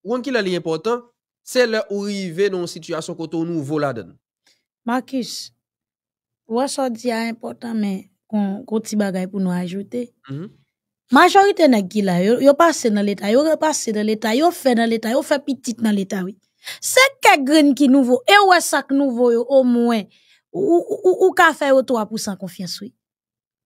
ou en qui la li important, C'est le ou rive une situation koto nou vola den. Marcus, wè so di a important mais kon ti bagay pou nou ajoute. Mm -hmm. Majorite nèk ki la, yo, yo pase dans l'État, yo repasse dans l'état, yo fe dans l'état, yo fait petit dans l'état, Oui. Se ke grain ki et e wè e sak nouvo yo au moins ou, ou, ou, ou ka fait ou 3% confiance, oui.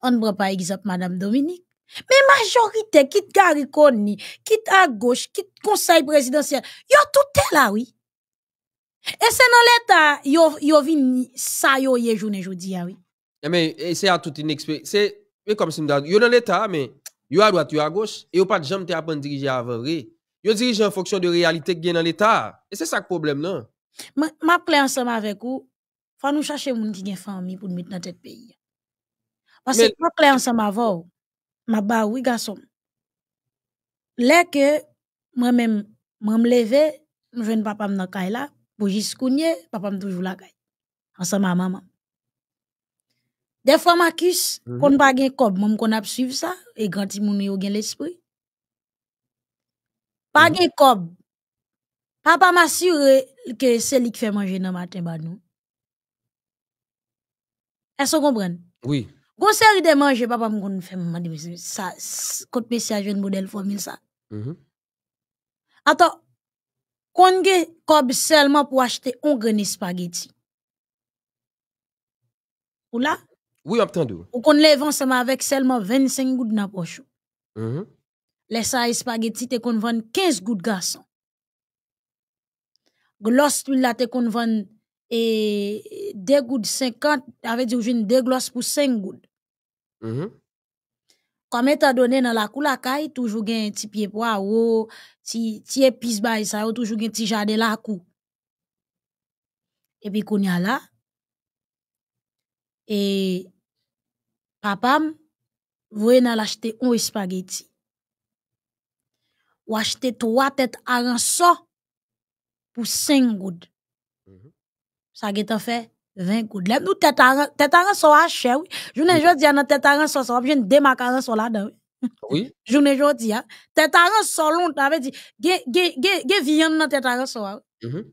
Oui. ne prend pas exemple Madame Dominique. Me majorite, kit gari kon ni, kit a goch, kit konsay prezidansyen, yo tout el awi. E se nan l'Etat, yo vin sa yo ye jounen joudi awi. E, e se a tout inekspe, se, yo nan l'Etat, yo a doat, yo a goch, e yo pat jom te apan dirije avan vre. Yo dirije an foksyon de realitek gen nan l'Etat. E se sak problem nan. Ma ple ansama vek ou, fa nou chache moun ki gen fami pou nou mit nan tet peyi. Ma se pa ple ansama vò ou. m'a ba oui garçon là que moi même moi me lever me jeune papa me dans caille là pour jusqu'ou papa me toujours la caille ensemble à maman des fois Marcus mhm. qu'on pas gain comme moi qu'on a suivre ça et grand monde yo gain l'esprit pas mhm. gain comme Papa assuré que c'est lui qui fait manger dans matin ba nous. Est-ce vous Oui. Gonseri de manje, pa pa mwen kon fèm manje, sa kotme si ajen model fòmil sa. Mm-hmm. Atò, kon ge kob selman pou achete on greni spageti. Ola? Ou kon levan selman avek selman 25 goud na pochou. Mm-hmm. Le sa espageti te kon van 15 goud gason. Glos tu la te kon van 2 goud 50, ave di ou jen 2 glos pou 5 goud. Kome ta done nan lakou lakay Toujou gen ti piepwa Ou ti epizbay sa Ou toujou gen ti jade lakou Epi konya la E Papam Vowe nan lachete un espageti Ou lachete tu watet An so Pou sen goud Sa mm-hmm. ge ta fe 20 gouttes. Lèm nou tetaran, tetaran so à chè oui. Jounen jò di an nan tetaran so, so J'ai jen macarons so la dan Oui. Oui. Jounen jò à an. Tetaran so lont avè di, ge, ge, ge, viande dans nan tetaran so -hmm.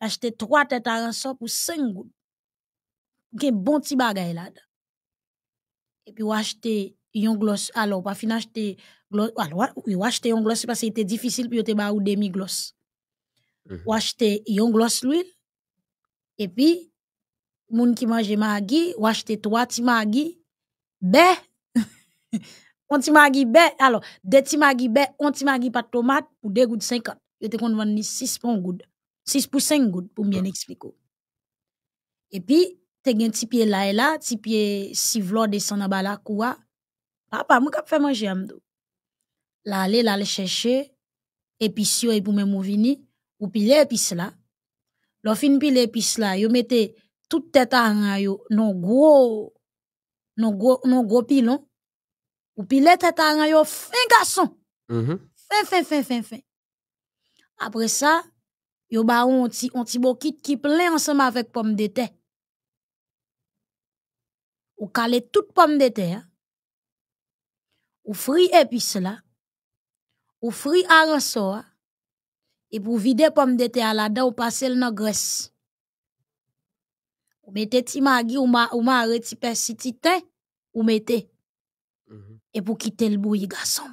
Achete 3 tetaran so pour 5 goud. Gen bon petit bagay là-dedans. Et puis, ou achete yon gloss, Alors, pas fin achete gloss, alors, wè achete yon gloss, parce que c'était difficile, pi yo te demi gloss. Ou acheter mm-hmm. achete yon gloss l'huile. Epi, moun ki manje ma agi, wache te towa ti ma agi, be. Konti ma agi be, alo, de ti ma agi be, konti ma agi pat tomat pou de goud 50. Yo te kon vande ni 6 pou 5 goud pou mwen ah. ekspliko. Epi, te gen tipi e la e la, tipi e sivlo de sanabala kouwa. Papa, mou kap fè manje amdou? La ale, la ale chèche, epis yo e pou mè mou vini, pou pile epis la. Lo fin pile pis la, yo mette tout à aran yo non gros, non gros, non gros pilon. Ou pile à aran yo fin garçon. Mm-hmm. Fin, fin, fin, fin, fin. Après ça, yo ba on ti, on ti bo kit ki plein ensemble avec pomme de terre. Ou kale tout pomme de terre, hein. Ou fri épice là. Ou fri à hein. E pou vide pom dete ala dan ou pasel nan gres. Ou mette ti magi ou ma re ti pesi ti ten. Ou mette. Mm-hmm. E pou kite l boui gason.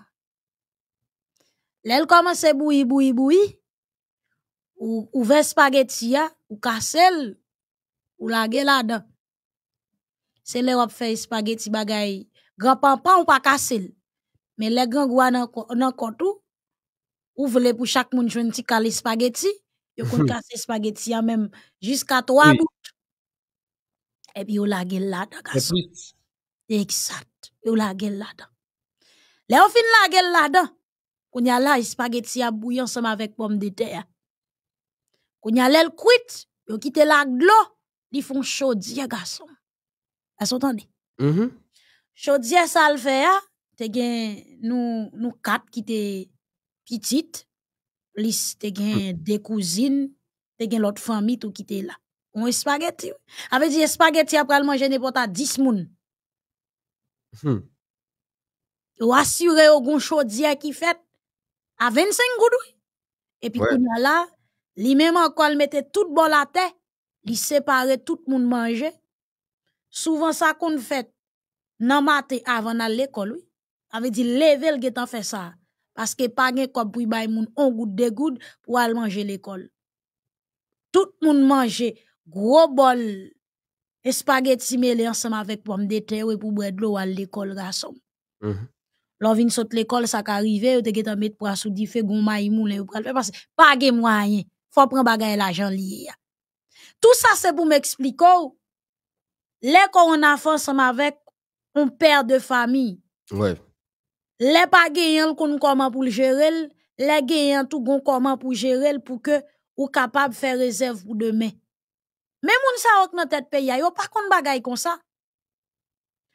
Lèl komanse boui, boui, boui. Ou ven spageti ya. Ou kasele. Ou lage la dan. Se lèl wap fey spageti bagay. Granpampan ou pa kasele. Men lèl granpampan nan kontou. ou voulez pou chaque moun jwen petit kale spaghetti, yo kon *laughs* kase spaghetti ya trois jusqu'à 3 août. Et puis yo la gel la exact. gason. Exact. yo la gel la dedans Le ou fin la gel la da, a la spaghetti ya bouyon ensemble avec pomme de terre Kon ya lel kwit, yo kite la glo, li font chaudier, ya gason. Aso tande? Mm mm-hmm. salve ya, te gen nou, kat te... Pitit, lis te gen hmm. de kouzin, te gen lot fami tout ki te la. Ou espageti ou. Ave di espageti apre al manje ne pota dis moun. Hmm. Ouasyure ou goun chodi a ki fet, a 25 goudoui. E pi kouna la, li menman akol mette tout bol ate, li separe tout moun manje. Souvan sa kon fet nan mate avan al lekol ou. Ave di level getan fe sa a. parce que pas gen quoi pou bay moun on goud de goud pour aller manger l'école tout le monde mangeait gros bol spaghetti mêlé ensemble avec pomme de terre boire de l'eau à l'école garçon mm -hmm. l'on vin l'école ça qu'arrivé on te gen met pois ou di fe gon may moun ou parce pas gen moyen faut prendre bagay l'argent tout ça c'est pour m'expliquer l'école on a fait ensemble avec un père de famille Oui. Les pas genyen kon comment pou l le bon tout kon pour pou pour pou ke ou capable faire réserve pour demain. Mè moun sa ok nan tete pays, yo pa kon bagay ça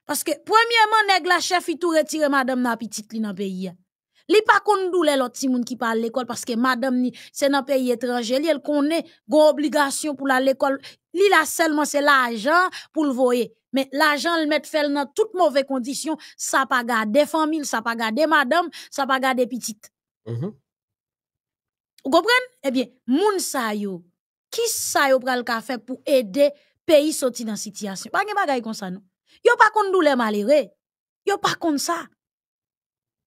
parce que premièrement neg la chef tout retire madame la petite li nan pays ya. Li pa kon dou le lot moun ki pa parce que madame ni se nan pays étranger. li el konen go obligation pou la l'école. li la seulement c'est l'argent pour le voyer. Mais l'argent le met fait dans toutes mauvaises conditions, ça pas garder famille, ça pas garder madame, ça pas garder petite. Mm -hmm. Vous comprenez Eh bien, moun sa yo, qui sa yo pral ka pour aider pays sorti dans situation Pas gen bagay comme ça non. Yo pas kon douleur malheureux. Yo pas kon ça.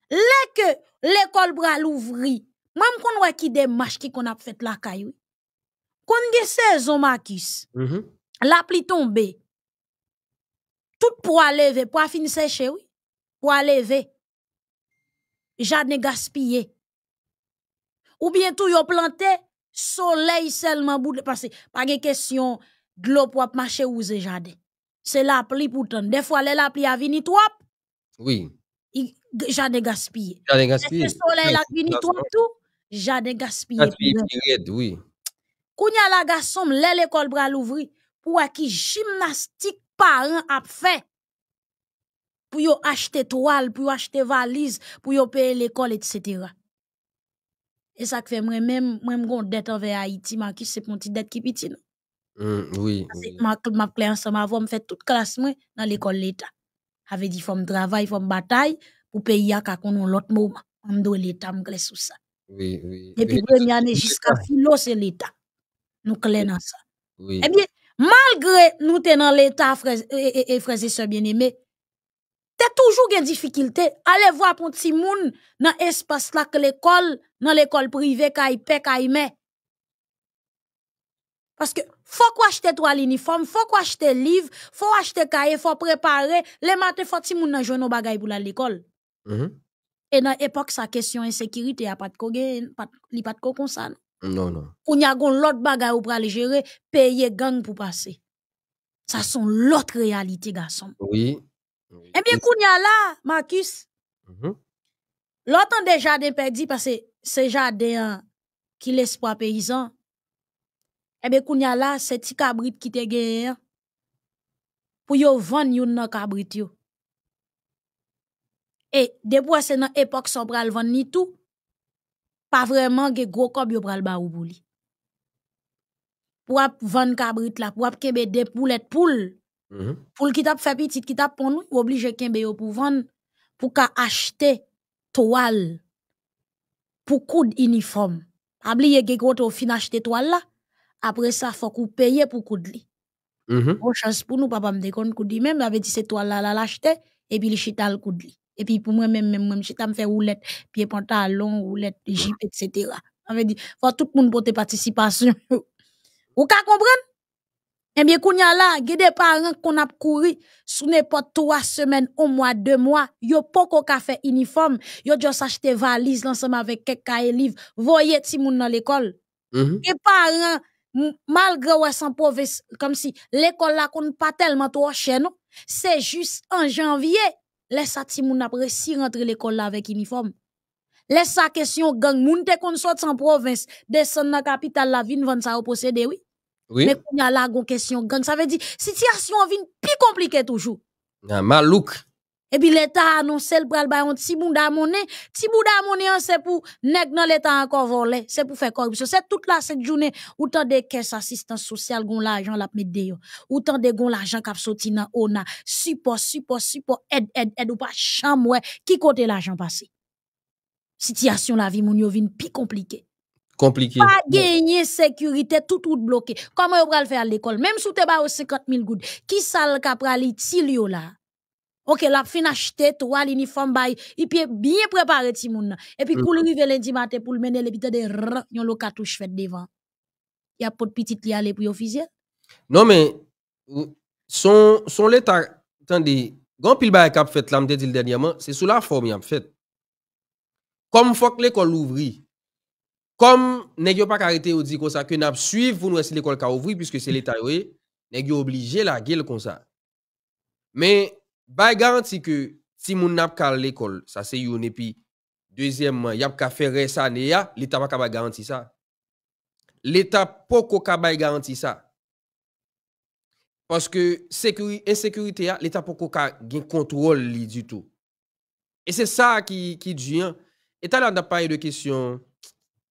là que l'école pral ouvri, moi me kon wè ki démarche qui kon a fait la caillou. Kon gen saison Marcus. Mm -hmm. La pli tombée tout pour aller, pour finir sécher, oui. Pour ou Jardin gaspillé. Ou Ou tout yo plante, soleil seulement. bout de Pas question de de globe pour marcher ou se jardin. c'est la pli pourtant. Des le la pli vini trop, Oui. Jadne gaspillé. Jadne gaspillé. Le soleil a vini trop tout. Jardin gaspillé. gaspillé, oui. Kounya la garçon, l'école bra bral pour pou pour parents a fait pour yon acheter toile, pour yon acheter valise, pour yon payer l'école, etc. Et ça fait moi même, moi m'gon dette envers Haïti, ma qui se ponti dette qui piti non. Mm, oui. Ma, ma clé ensemble avant, fait toute classe dans l'école l'État. Avec dit fom travail, fom bataille, pour payer à kakon ou l'autre moment. doit l'État m'clé sous ça. Oui, oui. Depuis oui, première année jusqu'à philo, c'est l'État. Nous clé dans ça. Oui. Eh bien, Malgré nous t'es dans l'état, frères et sœurs bien-aimés, t'es toujours une difficulté. Allez voir pour petit monde dans l'espace-là que l'école, dans l'école privée, quand il paie, quand il met. Parce que, faut qu'on trois uniformes, faut qu'on livre, faut acheter cahier, faut préparer. Les matins, faut petit monde dans jouer nos pour l'école. Mm-hmm. Et dans l'époque, sa question insécurité, il n'y a pas de quoi comme non, non. Qu'on y a l'autre bagaille ou pral gérer, payer gang pour passer. Ça son l'autre réalité, garçon. Oui. Eh bien, qu'on y a là, Marcus, mm l'autre des jardins perdus, parce que c'est jardin hein, qui l'espoir paysan. Eh bien, qu'on y a là, c'est petit cabrit qui te gagné hein, pour yo vendre yon nan cabrit yo. Et depuis, c'est dans l'époque, ça pral vendre ni tout pas vraiment ge gros kob yo pral ba ou pou li. Pou ap vann kabrit la, pour ap kebe de poulet poul, mm -hmm. poul ki tap fe pitit, ki tap pon nou, ou oblige kebe yo pou vann, pou ka achete uniforme. pou koud uniform. Abliye ge gros to fin achete toile la, après ça faut qu'on pour pou koud li. Mm -hmm. Bon chance pou nou, papa mde kon avait dit même mbe dit là se là là la et puis li chital l et puis pour moi-même, même moi, je suis faire roulettes, pied pantalon, roulette, jeep, etc. On va dire, il faut tout le monde pour participation. *laughs* Vous comprenez? Eh bien, quand il y a là, des parents qu'on a couru, sous n'importe trois semaines, un mois, deux mois, yo n'ont pas qu'on fait uniforme, yo ont juste acheté valise ensemble avec quelques livres, voyez si moun dans l'école. Les mm-hmm. Et parents, malgré ou sans province, comme si l'école là qu'on pas tellement trop c'est juste en janvier. Laisse ça ti moun rentrer l'école avec uniforme. Laisse sa question gang moun te kon sort en province, descend dans capitale la vin vendre ça au possédé oui. Oui. Mais qu'on y a la question gang, ça veut dire situation vin plus compliquée toujours. Ah, Malouk. Et puis l'État a annoncé le bral monnaie. ti bouda mounen hein, se pou nek nan l'État encore volé. C'est pour faire corruption. C'est toute la cette journée, ou tant de kèse assistance sociale, gon l'argent la mettre yo, ou tant de gon l'argent kap soti nan ona, Support, support, support, aide, aide, ed, ou pas, chambre. Qui Qui kote l'argent passe? Situation la vie, moun yo vin pi compliqué. Compliqué. Pas gagner sécurité, tout tout bloqué. Comment yon pral faire à l'école, même si te ba 50 000 Qui qui sal kap si itil yo la. Ok, la fin acheter toi l'uniforme bay, il puis bien préparer ti moun Et puis pour le mm. lundi matin pour le mener l'hôpital de rrr, yon lo cartouche fait devant. Il y a pas de petite li aller pour officiel. Non mais son son l'état attendez, grand pile bay k'ap fait là m'te dit dernièrement, c'est sous la forme en fait. Comme faut que l'école ouvri. Comme nèg pas arrêté ou dit comme ça que n'a suivre vous nous si l'école ka ouvri puisque c'est l'état oui, nèg obligé la gueule comme ça. Mais Bay garanti que si moun pas l'école l'école, ça c'est yon epi, deuxièmement, yap ka fere sa ne ya, l'État pa ka bay garanti ça. L'État poko ka bay garanti ça. Parce que insécurité, l'État poko ka gen contrôle li du tout. E hein. Et c'est ça qui, qui dit, et là on a parlé de question,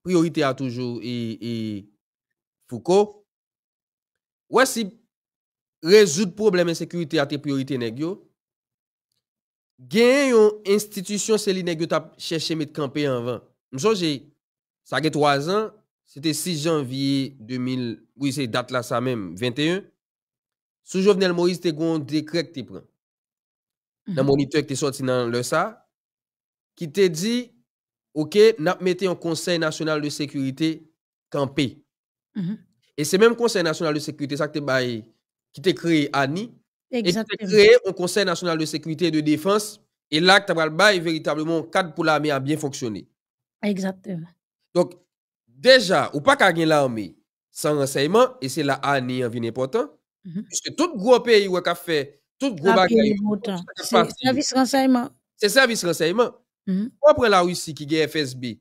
priorité a toujours, et, et Foucault, ouais si résoudre problème insécurité a tes priorité nèg yo gagne yon institusyon se li chercher mettre camper en avant. moi ça ça ge 3 ans, c'était 6 janvier 2000, oui c'est date là ça même, 21. Sous Jovenel Moïse, te gon décret que te prend. Dans mhm. moniteur que te sorti dans le ça, qui te dit, ok, n'a mettez un conseil national de sécurité campé. Mhm. Et c'est même conseil national de sécurité ça que te qui te créé ni. Exactement. créé un Conseil national de sécurité et de défense. Et là, tu as vraiment véritablement un cadre pour l'armée à bien fonctionner. Exactement. Donc, déjà, ou pas qu'à gagner l'armée sans renseignement, et c'est là année en vie important, mhm. Parce que tout gros pays ou a fait, tout gros fait... C'est service renseignement. C'est service renseignement. Mm -hmm. Après la Russie qui a FSB,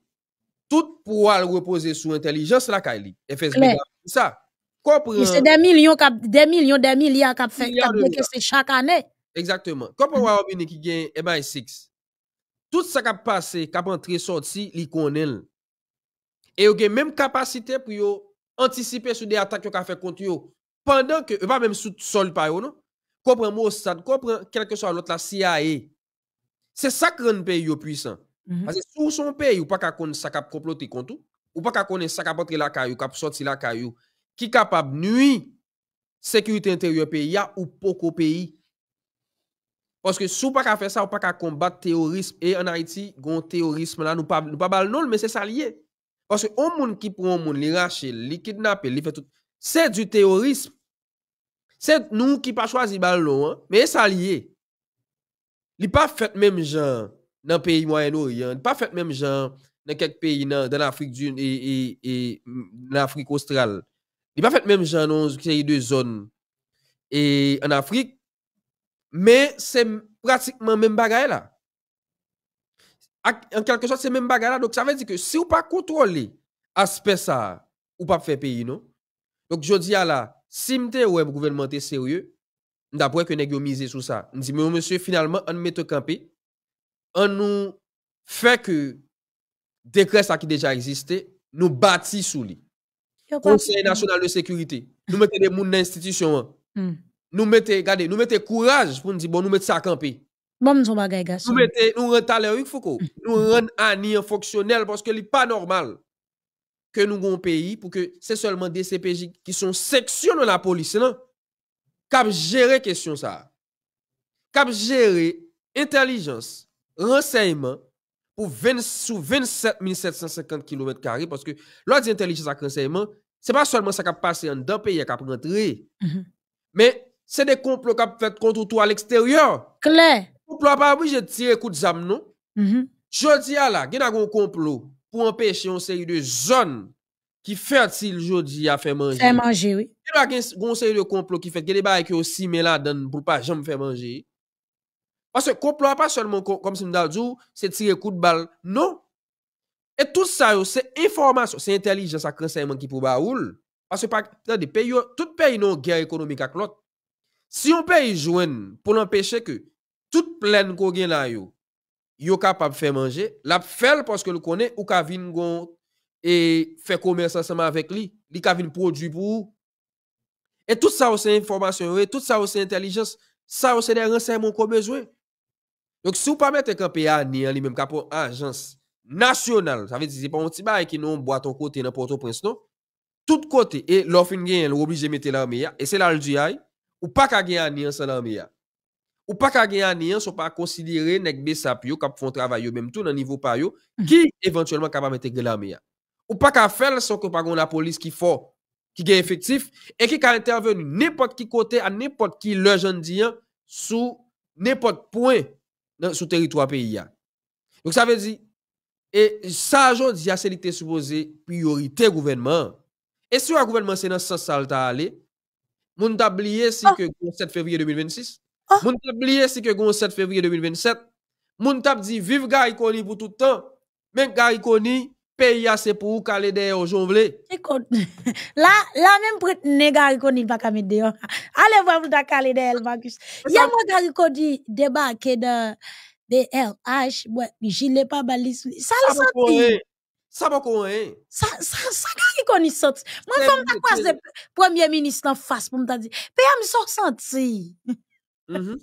tout aller reposer sur intelligence la Kali. FSB, ça. C'est des millions, cap, des millions, des milliards qui fait c'est chaque année. Exactement. Comme mm-hmm. Royaume-Uni qui gagne MI6. Eh ben, Tout ça qui a passé, qui a entré, sorti, il connaît. Et il a même capacité pour anticiper sur des attaques qui ont fait contre eux. Pendant que, pas eh ben, même sous sol par eux, non? Comprends Mossad, comprends quelque chose soit l'autre, la CIA. C'est ça que rend pays puissant. Mm Parce que sous son pays, ou pas qu'on ça qui comploter contre ou pas qu'on ça qui entrer la caillou, qui sorti la caillou, ki kapab nwi sekurite interior peyi, ya ou poko peyi. Poske sou pa ka fè sa, ou pa ka kombat teorisme, e an Haiti, gon teorisme la, nou pa bal non, men se salye. Poske ou moun ki pou ou moun, li rache, li kidnape, li fè tout, se du teorisme. Se nou ki pa chwazi bal non, men se salye. Li pa fèt mèm jan nan peyi Moyen-Oriyan, li pa fèt mèm jan nan kèk peyi nan Afrique dune e, e, e nan Afrique australe. Il pas fait même genre y a deux zones et en Afrique, mais c'est pratiquement même bagarre là. En quelque sorte, c'est même bagaille là. Donc ça veut dire que si vous pas contrôler aspect ça, ou pas faire pays non. Donc je dis à la, si avez un gouvernement sérieux, d'après que nèg misé sur ça. On dit mais monsieur finalement on le camper, on nous fait que décret ça qui déjà existait, nous bâtit sous lui. Conseil national de sécurité. Nous mettons des gens dans hein. hmm. Nous mettons, regardez, nous mettons courage pour nous dire, bon, nous mettons ça à camper. Bon, nous Nous mettons, nous rentaler, hmm. Nous rendons Annie fonctionnel parce que n'est pas normal que nous avons un pays pour que c'est seulement des CPJ qui sont section de la police, non? Cap gérer question ça. Cap gérer intelligence, renseignement, pour 27 750 km parce que l'ordre d'intelligence à ce n'est pas seulement ça qui passe dans d'un pays qui a rentré, mhm. mais c'est des complots qui ont fait contre tout à l'extérieur. Clair. Complot pas obligé de tirer coup de mhm. Je dis à la, il y a un complot pour empêcher une série de zones qui fertile jodi a fait manger. Faire manger, oui. Il y a un série de complots qui fait que les bails qui aussi mis là pour pas jamais faire manger. Wase koplo apasyonman kom si m dal djou, se tire kout bal, nou. E tout sa yo, se informasyon, se intelijens ak renseyman ki pou ba oul. Wase pak, te di, pe yo, tout pe yon gen ekonomik ak lot. Si yon pe yon jwen, pou l'empeche ke, tout plen kou gen la yo, yo kapap fe manje. Lap fel poske l konen, ou ka vin gon e fe komersan seman avèk li, li ka vin prodwi pou ou. E tout sa yo se informasyon yo, tout sa yo se intelijens, sa yo se renseyman kou bezwe. Donc, si vous pas mettez un PA ni même pour agence nationale, ça veut dire que ce n'est pas un petit bail qui nous boit ton côté dans où, au prince non? Tout côté, et l'offre gagne, l'oblige obligé de mettre l'armée, et c'est là le GI, ou pas qu'à gagner en sans l'armée. Ou pas qu'à gagner en, sans pas considérer nek besapio, qui font travail même tout dans niveau par mhm. qui éventuellement capable mettre l'armée. Ou pas qu'à faire sans que par la police qui fort, qui est effectif, et qui a intervenu n'importe qui côté, à n'importe qui le jeune hein, sous n'importe point Sou teritwa peyi ya Donc sa vezi E sajou diya se li te soupoze Priorite gouvenman E sou a gouvenman se nan sa salta ale Moun tab liye si ke goun 7 fevriye 2026 Moun tab liye si ke goun 7 fevriye 2027 Moun tab di Viv ga ikoni pou toutan Menk ga ikoni Pe yase pou kalede yo jom vle. Ekon, *laughs* *laughs* la, la menm prit ne gariko ni baka me deyon. Ale vwa vluta kalede el bagus. Ya mwen gariko di deba ke de LH, mwen jile pa bali sou. Sa le santi. Sa bako en. Sa gariko ni santi. Mwen fom ta kwa se premier ministre nan fas pou mwen ta di. Pe ya mi sou santi. Mwen mm-hmm.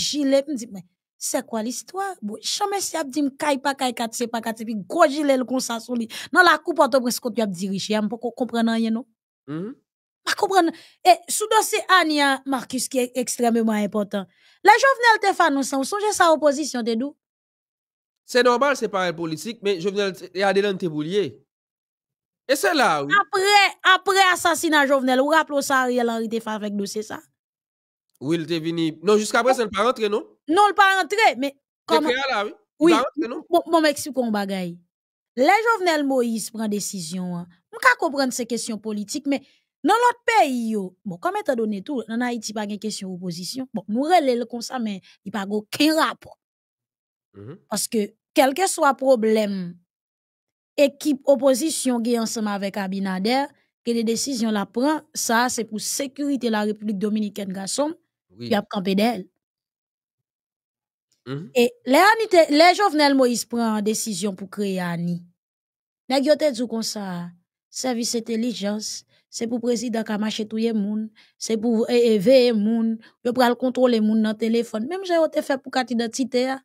*laughs* jile pou mwen di mwen. c'est quoi l'histoire? Bon, jamais si a dit m'kay pas kay c'est pas kat puis gros le comme ça sur lui. Dans la coupe auto presque tu a dirigé, hein, on hmm? pas comprendre rien non. Mhm. Pas Et sous dossier Ania Marcus qui est extrêmement important. La Jovenel te fait nous sans songer sa opposition de doux. C'est normal, c'est pas politique, mais Jovenel venais adelante pour lier. Et c'est là, oui. Après, après assassinat Jovenel, ou rappelez ça Ariel Henry te fait avec dossier ça? Oui, il te venu. Non, jusqu'après, c'est le parent rentré, non? Non, le pas rentré, mais comment Oui. Bon, m'explique un bagaille. Les Jovenel Moïse prend décision. Hein. Je peux comprendre ces questions politiques, mais dans l'autre pays, yo, bon, comme étant donné tout, en Haïti, pas de question opposition. Bon, nous on comme ça, mais il n'y a pas aucun rapport. Mm-hmm. Parce que, quel que soit problème, équipe opposition qui ensemble avec Abinader, que les décisions la prend, ça, c'est pour sécurité la République dominicaine, garçon, qui a campé d'elle. Mm-hmm. Et les, les ils Moïse prend décision pour créer Annie. Les gens ont dit comme ça, service intelligence, c'est pour président qui tout le monde, c'est pour éveiller eh, eh, le monde, pour contrôler le monde dans le téléphone. Même j'ai été fait pour carte d'identité. Hein.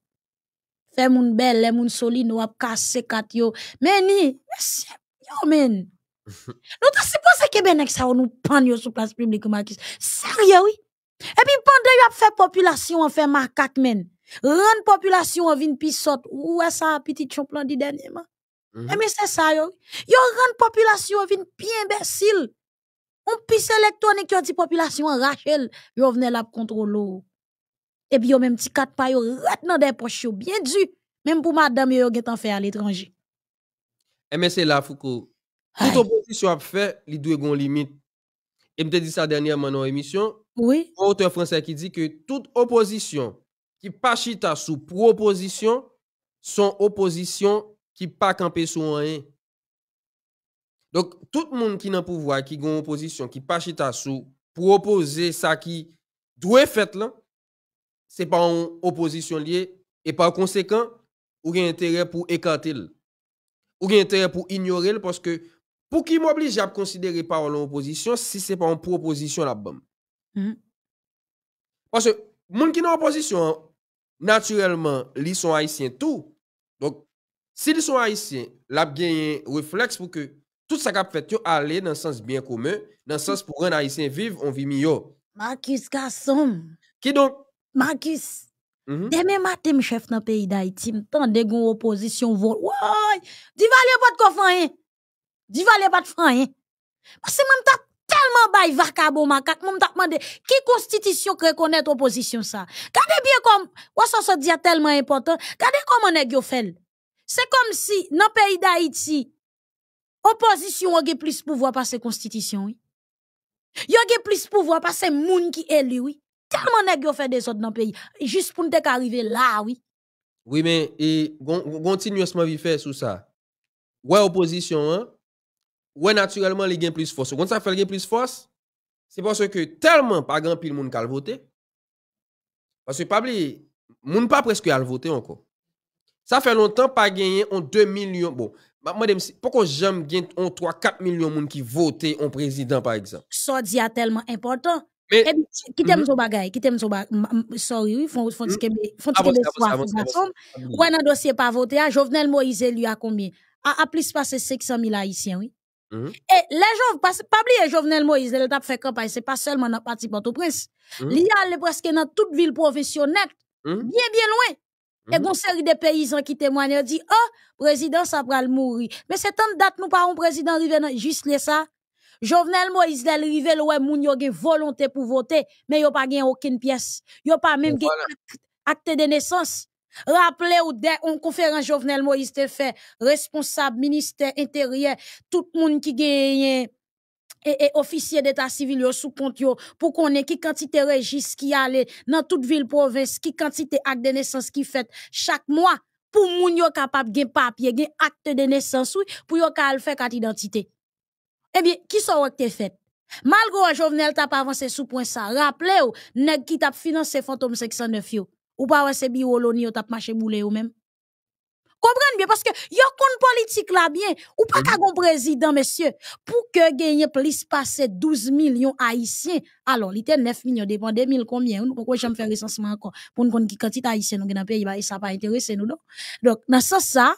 Faire le monde belle, moun monde solide, nous y cassé des Mais ni, monsieur, les men. *laughs* nous t'as bien que Benek ça nous pendre sur place publique, Marquis. Sérieux, oui. Et puis pendant que vous fait population, en fait ma men. Ren population en vin pisote. Ou est ça, petit chomplon dit dernièrement? Mhm. Eh, mais c'est ça, yo. Yo rend population en vin bien imbécile. On pisse électronique, yo dit population en rachel. Yo venez la contrôler. Et puis yo même petit quatre pa yo rat dans des poches bien du. Même pour madame yo est en fait à l'étranger. Et eh, mais c'est là, Foucault. Toute opposition a fait, il doit gon limite. Et me dit ça dernièrement dans l'émission. Oui. auteur français qui dit que toute opposition qui pas chita sous proposition, son opposition qui pas campé sous rien. Donc, tout le monde qui n'a pouvoir, qui a opposition, qui pas chita sous proposer ça qui doit fait là, c'est pas une opposition liée. Et par conséquent, ou a intérêt pour écarter Ou a intérêt pour ignorer le parce que pour qui m'oblige à considérer parole en opposition si c'est pas une proposition là-bas? Hmm. Parce que, monde qui en opposition, naturellement, ils sont haïtiens tout. Donc, s'ils sont haïtiens, l'a gagné un réflexe pour que tout ça a fait aller dans le sens bien commun, dans le sens pour un haïtien vivre, on vit mieux. Marcus Gasson. Qui donc Marcus. Mhm. Demain matin, chef dans pays d'Haïti, tant gon opposition vol. Ouais, di pas de coffre hein. Di pas de franc hein? Parce que même tellement bay vacabo macaque, demandé qui constitution reconnaît opposition ça. Gardez bien comme ou ça se dit tellement important. Gardez comment nèg yo fait. C'est comme si dans le pays d'Haïti opposition a plus pouvoir par ses constitution oui. Yo a plus pouvoir par ses moun qui élu oui. Tellement nèg fait des autres dans le pays juste pour ne arriver là oui. Oui mais et continuousement vivre sur sous ça. Ouais opposition hein ouais naturellement les gain plus force. Quand ça fait le gain plus force, c'est parce que tellement pas grand pile monde qui voter. Parce que pas oublier, monde pas presque à voter encore. Ça fait longtemps pas gagné en 2 millions. Bon, bah, madame, pourquoi j'aime gagner en 3 4 millions monde qui voter en président par exemple. Ça dit tellement important. Mais eh, qui t'aime mhm. son bagage qui t'aime son sorry, oui, font font que font que Ouais, dans dossier pas voté, ah, Jovenel Moïse lui a combien? A, plus passé 600 000 haïtiens, oui. Mm-hmm. Et les gens, pas oublier Jovenel Moïse, il a fait campagne, c'est pas seulement dans le parti Port-au-Prince. Mm-hmm. Il y a presque dans toute ville professionnelle, mm-hmm. bien, bien loin. Et une série de paysans qui témoignent, dit, oh, président, ça va mourir. Mais c'est tant de date, nous parlons président, juste ça. Jovenel Moïse, il où il a une volonté pour voter, mais il n'y a pas aucune pièce. Il n'y a pas même acte de naissance. Rappelez vous dès une conférence Jovenel Moïse te fait, responsable ministère intérieur, tout le monde qui gagne et, officier d'état civil sous compte pour qu'on ait qui quantité registres qui allait dans toute ville province qui quantité acte de naissance qui fait chaque mois pour moun yo capable gen papier gen acte de naissance oui pour yo ka faire carte identité eh bien qui sont que t'es fait malgré Jovenel t'a pas avancé sous point ça rappelez ou nèg qui t'a financé fantôme 609. Ou pas, ouais, c'est bioloni, ou tap marché boule ou même. Comprenez bien, parce que yon compte politique là bien, ou pas qu'un président, monsieur, pour que gagne plus passer 12 millions haïtiens. Alors, il était 9 millions, dépend 2 000 combien. Nous, pourquoi j'aime faire recensement encore? Pour nous connaître qui quantité haïtienne e nous dans le pays, ça pas intéressé nous, non? Donc, dans ce ça,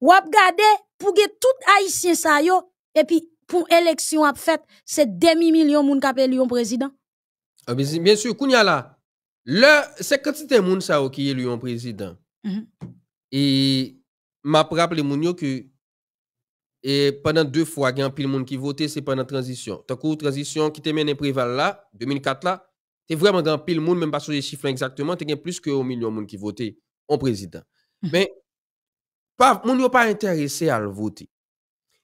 ou regardé, pour que tout haïtien ça yo, et puis, pour élection à fait, c'est demi-million moun kapel yon président. Ah, bien sûr, kounyala là, le, c'est quand c'était qui est lui en président. Mhm. Et m'a rappelé que et pendant deux fois, il y a un pile monde qui votait, c'est pendant la transition. T'as transition qui t'a en préval là, 2004 là, c'est vraiment grand pile monde même pas sur les chiffres exactement, as plus que au million monde qui votait en président. Mhm. Mais, pas, n'y pas intéressé à le voter.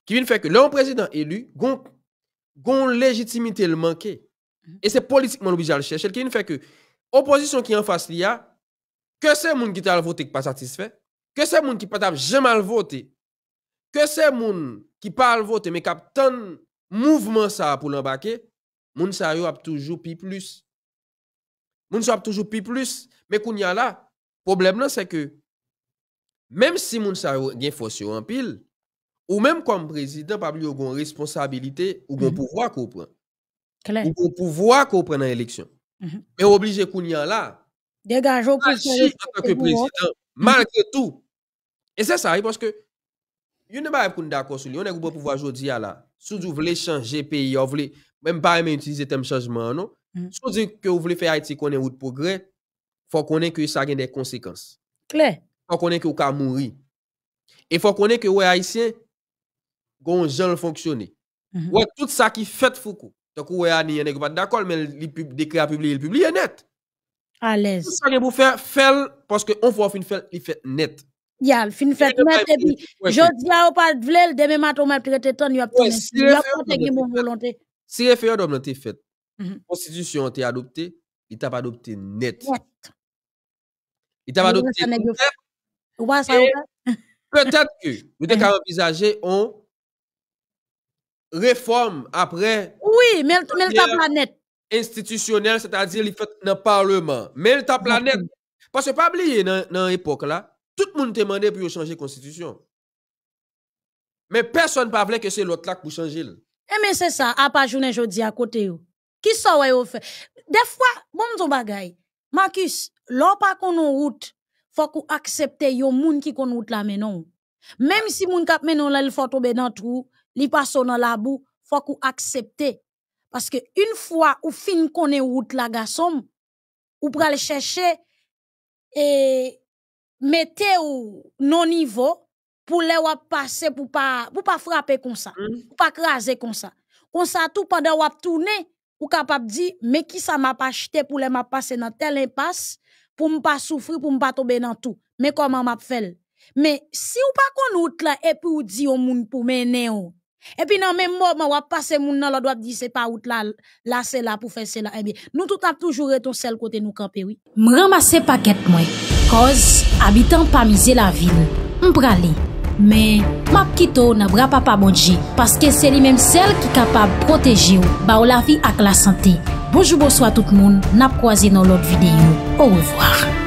Qui vient faire que le président élu, gon, gon légitimité le manquer mhm. Et c'est politiquement obligé à chercher. Qui fait que opposition qui en face li a, que c'est moun qui t'a voté qui pas satisfait, que c'est moun qui pas jamais voté, que c'est moun qui pas voter mais qui a tant mouvement ça pour l'embarquer, moun sa yo a toujours pi plus. Moun sa toujours pi plus, mais qu'on y a là, problème là c'est que même si moun sa yo gen force en pile, ou même comme président pas ou responsabilité mm. ou gon pouvoir qu'on prend. Ou pouvoir qu'on prend dans l'élection. E oblije koun yan la Deganjou Malketou E se sa yi paske Yon ne ba rep koun da konsouli Yon ne kou pou pou wajou diya la Soudou vle chanje peyi Mwen ba yon men yon chanjman Soudou vle fè Haiti konen wout pogre Fò konen ki yon sa gen de konsekans Fò konen ki yon ka mouri E fò konen ki wè Haitien Gon jol fonksyone Wè tout sa ki fèt fokou Donc, ouais, Annie, n'est pas d'accord, mais le décret a publié, il publie net. À l'aise. ça que vous faites, fait parce qu'on voit fin fait il fait net. y'a fin fait net, et puis, on parle de pas vle, demain matin, on m'a traité tant, il y a pas de volonté. Si référendum été fait, la constitution mm-hmm. a été adoptée, il t'a adopté net. Il t'a adopté net. Peut-être que, vous mm-hmm. avez envisagé, on, réforme après. Oui, mais planète. Institutionnel, c'est-à-dire fait dans le Parlement. Mais ta planète. Parce que pas oublier dans l'époque là, tout le monde demandait pour changer la constitution. Mais personne ne parlait que c'est l'autre là pour changer. Eh mais c'est ça, à pas journée jeudi à côté. Qui ça au fait? Des fois, bon Marcus, l'on pas qu'on route, faut qu'on accepte yon moun qui qu'on route là mais non. Même ah. si moun kap menon là, il faut tomber dans trou, li personnes dans la boue, faut qu'on accepte. Parce que une fois ou fin qu'on est route la garçon, ou pral aller chercher et mettre ou non niveau pour les passer pour pas pour pas frapper comme ça, pour pas craser comme ça. On ça tout pendant ou tourner ou capable dire, mais qui ça m'a pas acheté pour les m'a passer dans tel impasse pour me pas souffrir pour me pas tomber dans tout. Mais comment m'a fait Mais si ou pas qu'on route là et puis ou dit au monde pour mener E pi nan men mwen wap pase moun nan la doap di se pa out la La se la pou fe se la Nou tout ap toujou re ton sel kote nou kape M ramase paket mwen Koz, abitan pa mize la vil M prale Men, map kito nan bra pa pa bodje Paske se li menm sel ki kapab proteji ou Ba ou la vi ak la sante Bojou bojou a tout moun Nap kwa zi nan lot videyo Ou revoar